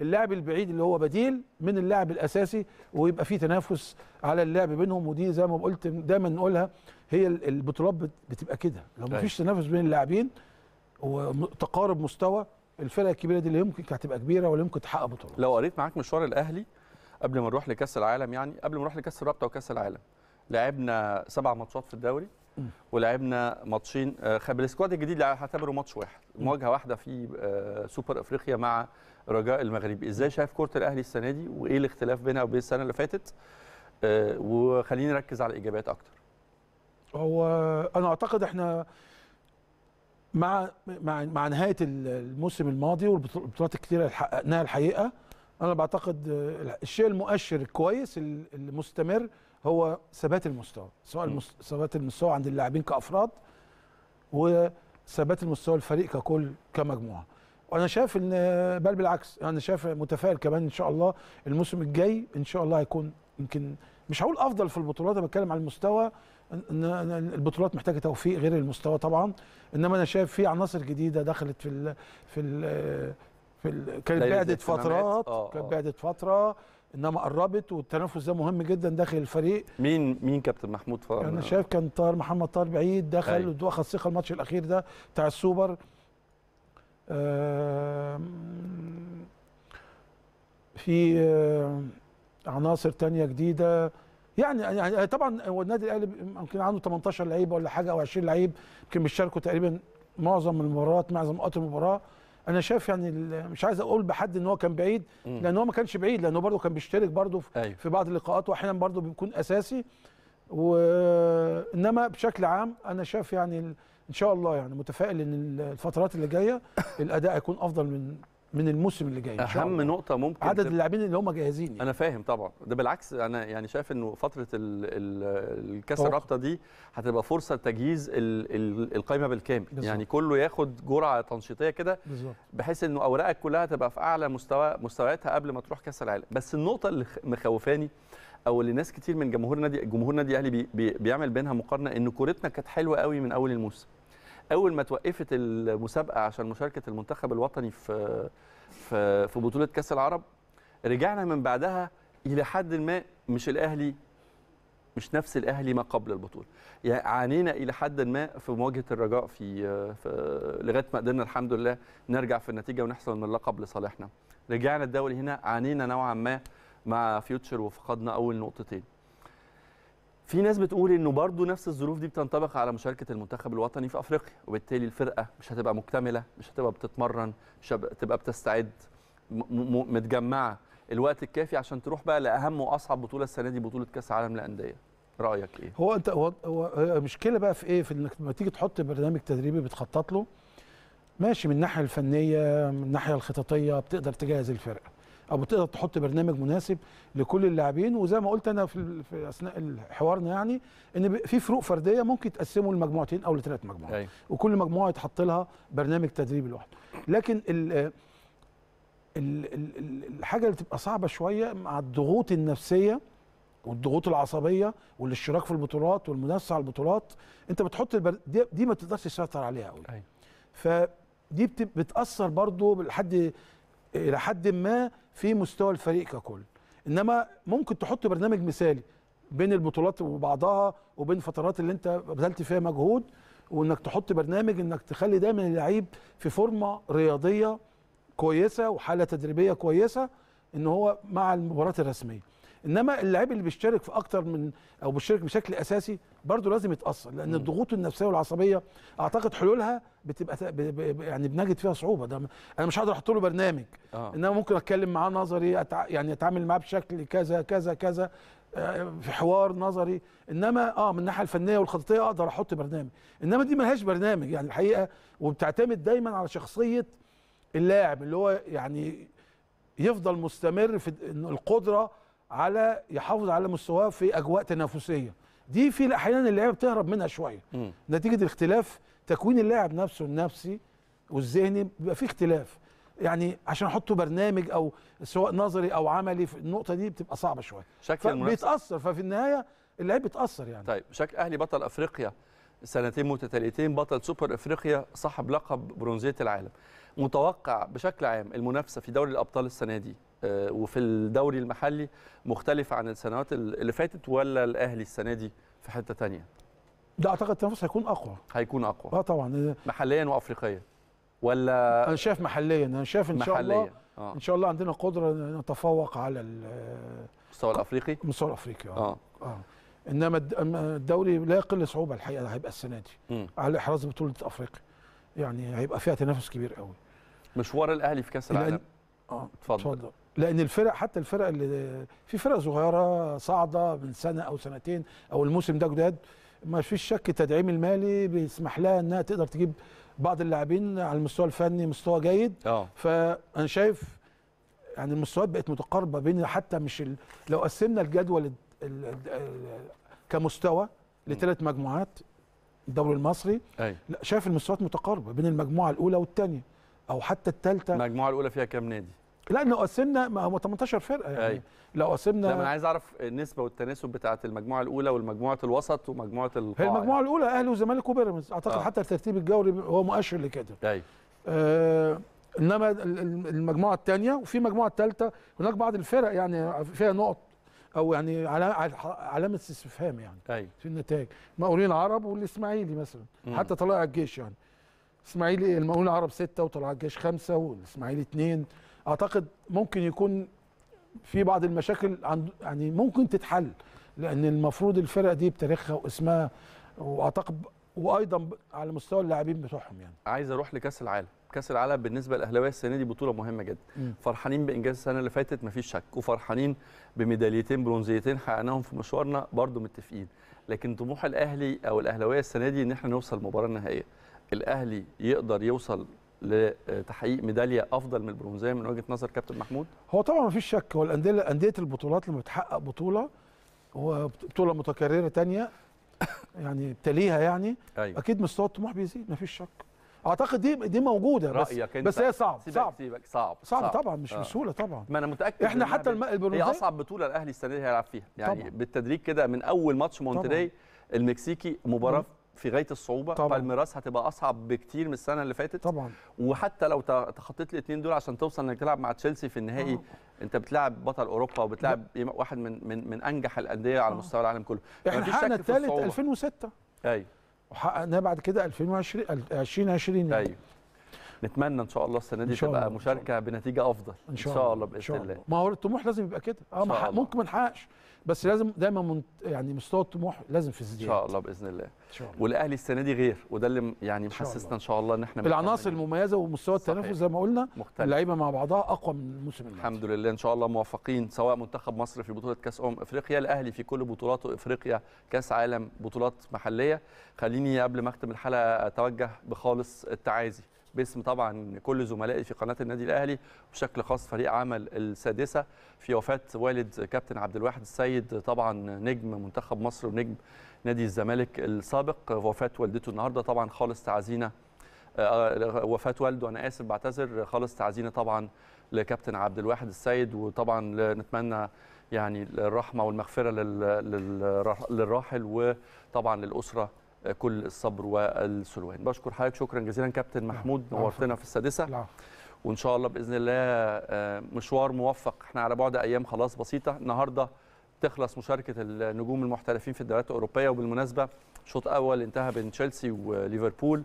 اللاعب البعيد اللي هو بديل من اللاعب الاساسي ويبقى في تنافس على اللعب بينهم ودي زي ما قلت دايما نقولها هي البطولات بتبقى كده لو أيوة. مفيش تنافس بين اللاعبين وتقارب مستوى الفرق الكبيره دي اللي يمكن هتبقى كبيره ولا يمكن تحقق بطوله لو قريت معاك مشوار الاهلي قبل ما نروح لكاس العالم يعني قبل ما نروح لكاس الرابطه وكاس العالم لعبنا سبع ماتشات في الدوري ولعبنا ماتشين آه، بالسكواد الجديد اللي هعتبره ماتش واحد مواجهه واحده في آه، سوبر افريقيا مع رجاء المغرب ازاي شايف كره الاهلي السنه دي وايه الاختلاف بينها وبين السنه اللي فاتت آه، وخليني نركز على الاجابات اكتر هو انا اعتقد احنا مع مع مع نهايه الموسم الماضي والبطولات الكتيره اللي حققناها الحقيقه انا بعتقد الشيء المؤشر الكويس المستمر هو ثبات المستوى سواء ثبات المستوى عند اللاعبين كافراد وثبات المستوى الفريق ككل كمجموعه وانا شايف ان بل بالعكس انا شايف متفائل كمان ان شاء الله الموسم الجاي ان شاء الله هيكون يمكن مش هقول افضل في البطولات انا بتكلم على المستوى البطولات محتاجه توفيق غير المستوى طبعا انما انا شايف في عناصر جديده دخلت في الـ في الـ في كانت بعدت فترات آه، كانت آه. بعدت فتره انما قربت والتنافس ده مهم جدا داخل الفريق مين مين كابتن محمود فار انا شايف كان طار محمد طار بعيد دخل أيوه. واخد ثقه الماتش الاخير ده بتاع السوبر في عناصر تانية جديده يعني, يعني يعني طبعا هو النادي الاهلي يمكن عنده 18 لعيب ولا حاجه او 20 لعيب يمكن بيشاركوا تقريبا معظم المباريات معظم اوقات المباراه انا شايف يعني مش عايز اقول بحد ان هو كان بعيد لان هو ما كانش بعيد لان هو برده كان بيشترك برده في, أيوه. في بعض اللقاءات واحيانا برده بيكون اساسي وانما بشكل عام انا شايف يعني ان شاء الله يعني متفائل ان الفترات اللي جايه الاداء هيكون افضل من من الموسم اللي جاي اهم نقطه ممكن عدد اللاعبين اللي هم جاهزين يعني. انا فاهم طبعا ده بالعكس انا يعني شايف انه فتره الكاس الرابطه دي هتبقى فرصه لتجهيز القائمه بالكامل بالزبط. يعني كله ياخد جرعه تنشيطيه كده بحيث انه اوراقك كلها تبقى في اعلى مستوى مستوياتها قبل ما تروح كاس العالم بس النقطه اللي مخوفاني او اللي ناس كتير من جمهور نادي جمهور نادي الاهلي بي بيعمل بينها مقارنه ان كورتنا كانت حلوه قوي من اول الموسم اول ما توقفت المسابقه عشان مشاركه المنتخب الوطني في في في بطوله كاس العرب رجعنا من بعدها الى حد ما مش الاهلي مش نفس الاهلي ما قبل البطوله يعني عانينا الى حد ما في مواجهه الرجاء في, في لغايه ما قدرنا الحمد لله نرجع في النتيجه ونحصل من اللقب لصالحنا رجعنا الدوري هنا عانينا نوعا ما مع فيوتشر وفقدنا اول نقطتين في ناس بتقول انه برضه نفس الظروف دي بتنطبق على مشاركه المنتخب الوطني في افريقيا وبالتالي الفرقه مش هتبقى مكتمله مش هتبقى بتتمرن مش هتبقى بتستعد متجمعه الوقت الكافي عشان تروح بقى لاهم واصعب بطوله السنه دي بطوله كاس عالم للانديه رايك ايه هو انت هو المشكله بقى في ايه في انك لما تيجي تحط برنامج تدريبي بتخطط له ماشي من الناحيه الفنيه من الناحيه الخططيه بتقدر تجهز الفرقه او بتقدر تحط برنامج مناسب لكل اللاعبين وزي ما قلت انا في, اثناء حوارنا يعني ان في فروق فرديه ممكن تقسمه لمجموعتين او لثلاث مجموعات أي. أيوة. وكل مجموعه يتحط لها برنامج تدريب لوحده لكن الـ الـ الـ الحاجه اللي بتبقى صعبه شويه مع الضغوط النفسيه والضغوط العصبيه والاشتراك في البطولات والمنافسه على البطولات انت بتحط البر... دي, دي ما تقدرش تسيطر عليها قوي أيوة. فدي بتاثر برضو لحد الى حد ما في مستوى الفريق ككل انما ممكن تحط برنامج مثالي بين البطولات وبعضها وبين فترات اللي انت بذلت فيها مجهود وانك تحط برنامج انك تخلي دايما اللعيب في فورمه رياضيه كويسه وحاله تدريبيه كويسه ان هو مع المباراه الرسميه انما اللاعب اللي بيشترك في اكتر من او بيشترك بشكل اساسي برضه لازم يتاثر لان الضغوط النفسيه والعصبيه اعتقد حلولها بتبقى يعني بنجد فيها صعوبه ده انا مش هقدر احط له برنامج آه. انما ممكن اتكلم معاه نظري أتع... يعني اتعامل معاه بشكل كذا كذا كذا آه، في حوار نظري انما اه من الناحيه الفنيه والخططيه اقدر احط برنامج انما دي ملهاش برنامج يعني الحقيقه وبتعتمد دايما على شخصيه اللاعب اللي هو يعني يفضل مستمر في القدره على يحافظ على مستواه في اجواء تنافسيه دي في احيانا اللعيبه بتهرب منها شويه مم. نتيجه الاختلاف تكوين اللاعب نفسه النفسي والذهني بيبقى في اختلاف يعني عشان احطه برنامج او سواء نظري او عملي في النقطه دي بتبقى صعبه شويه شكل بيتاثر ففي النهايه اللعيب بيتاثر يعني طيب شكل اهلي بطل افريقيا سنتين متتاليتين بطل سوبر افريقيا صاحب لقب برونزيه العالم متوقع بشكل عام المنافسه في دوري الابطال السنه دي آه، وفي الدوري المحلي مختلف عن السنوات اللي فاتت ولا الاهلي السنه دي في حته ثانيه ده اعتقد التنافس هيكون اقوى هيكون اقوى اه طبعا آه، محليا وافريقيا ولا انا شايف محليا انا شايف ان شاء الله آه. ان شاء الله عندنا قدره نتفوق على المستوى الافريقي المستوى الافريقي اه, آه. آه. انما الدوري لا يقل صعوبه الحقيقه هيبقى السنه دي م. على احراز بطوله افريقيا يعني هيبقى فيها تنافس كبير قوي مشوار الاهلي في كاس العالم اه اتفضل, اتفضل لان الفرق حتى الفرق اللي في فرق صغيره صاعده من سنه او سنتين او الموسم ده جداد ما فيش شك التدعيم المالي بيسمح لها انها تقدر تجيب بعض اللاعبين على المستوى الفني مستوى جيد اه فانا شايف يعني المستويات بقت متقاربه بين حتى مش ال... لو قسمنا الجدول ال... ال... ال... كمستوى لثلاث مجموعات الدوري المصري أي. لا شايف المستويات متقاربه بين المجموعه الاولى والثانيه او حتى الثالثه المجموعه الاولى فيها كام نادي لا لو قسمنا ما هو 18 فرقه يعني أي. أيوة. لو قسمنا لا انا عايز اعرف النسبه والتناسب بتاعه المجموعه الاولى والمجموعه الوسط ومجموعه القاع هي يعني. المجموعه يعني. الاولى اهلي وزمالك وبيراميدز اعتقد آه. حتى الترتيب الجوري هو مؤشر لكده ايوه آه انما المجموعه الثانيه وفي المجموعه الثالثه هناك بعض الفرق يعني فيها نقط او يعني علامه استفهام يعني أي. أيوة. في النتائج مقاولين العرب والاسماعيلي مثلا مم. حتى طلائع الجيش يعني اسماعيلي المقاولين العرب سته وطلائع الجيش خمسه والاسماعيلي اثنين اعتقد ممكن يكون في بعض المشاكل عند يعني ممكن تتحل لان المفروض الفرق دي بتاريخها واسمها واعتقد وايضا على مستوى اللاعبين بتوعهم يعني عايز اروح لكاس العالم كاس العالم بالنسبه للاهلاويه السنه دي بطوله مهمه جدا م. فرحانين بانجاز السنه اللي فاتت مفيش شك وفرحانين بميداليتين برونزيتين حققناهم في مشوارنا برضو متفقين لكن طموح الاهلي او الاهلاويه السنه دي ان احنا نوصل المباراه النهائيه الاهلي يقدر يوصل لتحقيق ميداليه افضل من البرونزيه من وجهه نظر كابتن محمود؟ هو طبعا ما فيش شك هو الانديه انديه البطولات لما بتحقق بطوله وبطوله متكرره ثانيه يعني بتليها يعني أيوة. اكيد مستوى الطموح بيزيد ما فيش شك اعتقد دي دي موجوده بس رأيك انت بس هي صعب سيبك صعب سيبك صعب صعب, صعب طبعا مش آه. بسهوله طبعا ما انا متاكد احنا حتى البرونزيه هي اصعب بطوله الاهلي السنه دي هيلعب فيها يعني طبعا. بالتدريج كده من اول ماتش مونتري المكسيكي مباراه في غايه الصعوبه طبعا. بالميراس هتبقى اصعب بكتير من السنه اللي فاتت طبعا وحتى لو تخطيت الاثنين دول عشان توصل انك تلعب مع تشيلسي في النهائي آه. انت بتلعب بطل اوروبا وبتلعب واحد من من من انجح الانديه على آه. مستوى العالم كله احنا حققنا الثالث 2006 ايوه وحققناه بعد كده 2020 2020 يعني ايوه نتمنى ان شاء الله السنه دي تبقى مشاركه بنتيجه افضل ان شاء, إن شاء الله باذن الله ما هو الطموح لازم يبقى كده اه ممكن ما نحققش بس لازم دايما منت... يعني مستوى الطموح لازم في الزيادة ان شاء الله باذن الله ان شاء الله والاهلي السنه دي غير وده اللي يعني محسسنا ان شاء الله ان احنا العناصر المميزه ومستوى التنافس زي ما قلنا اللعيبه مع بعضها اقوى من الموسم اللي الحمد لله ان شاء الله موفقين سواء منتخب مصر في بطوله كاس امم افريقيا الاهلي في كل بطولاته افريقيا كاس عالم بطولات محليه خليني قبل ما اختم الحلقه اتوجه بخالص التعازي باسم طبعا كل زملائي في قناه النادي الاهلي وبشكل خاص فريق عمل السادسه في وفاه والد كابتن عبد الواحد السيد طبعا نجم منتخب مصر ونجم نادي الزمالك السابق وفاه والدته النهارده طبعا خالص تعزينا آه، وفاه والده انا اسف بعتذر خالص تعزينا طبعا لكابتن عبد الواحد السيد وطبعا نتمنى يعني الرحمه والمغفره للراحل وطبعا للاسره كل الصبر والسلوان بشكر حضرتك شكرا جزيلا كابتن نعم. محمود نورتنا في السادسه نعم. وان شاء الله باذن الله آه، مشوار موفق احنا على بعد ايام خلاص بسيطه النهارده تخلص مشاركه النجوم المحترفين في الدوريات الاوروبيه وبالمناسبه شوط اول انتهى بين تشيلسي وليفربول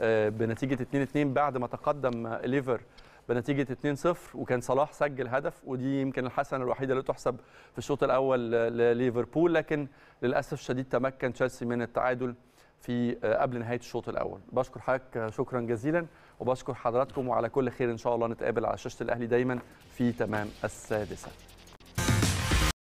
آه، بنتيجه 2-2 بعد ما تقدم ليفر بنتيجه 2-0 وكان صلاح سجل هدف ودي يمكن الحسنه الوحيده اللي تحسب في الشوط الاول لليفربول لكن للاسف الشديد تمكن تشيلسي من التعادل في آه، قبل نهايه الشوط الاول بشكر حضرتك آه، شكرا جزيلا وبشكر حضراتكم وعلى كل خير ان شاء الله نتقابل على شاشه الاهلي دايما في تمام السادسه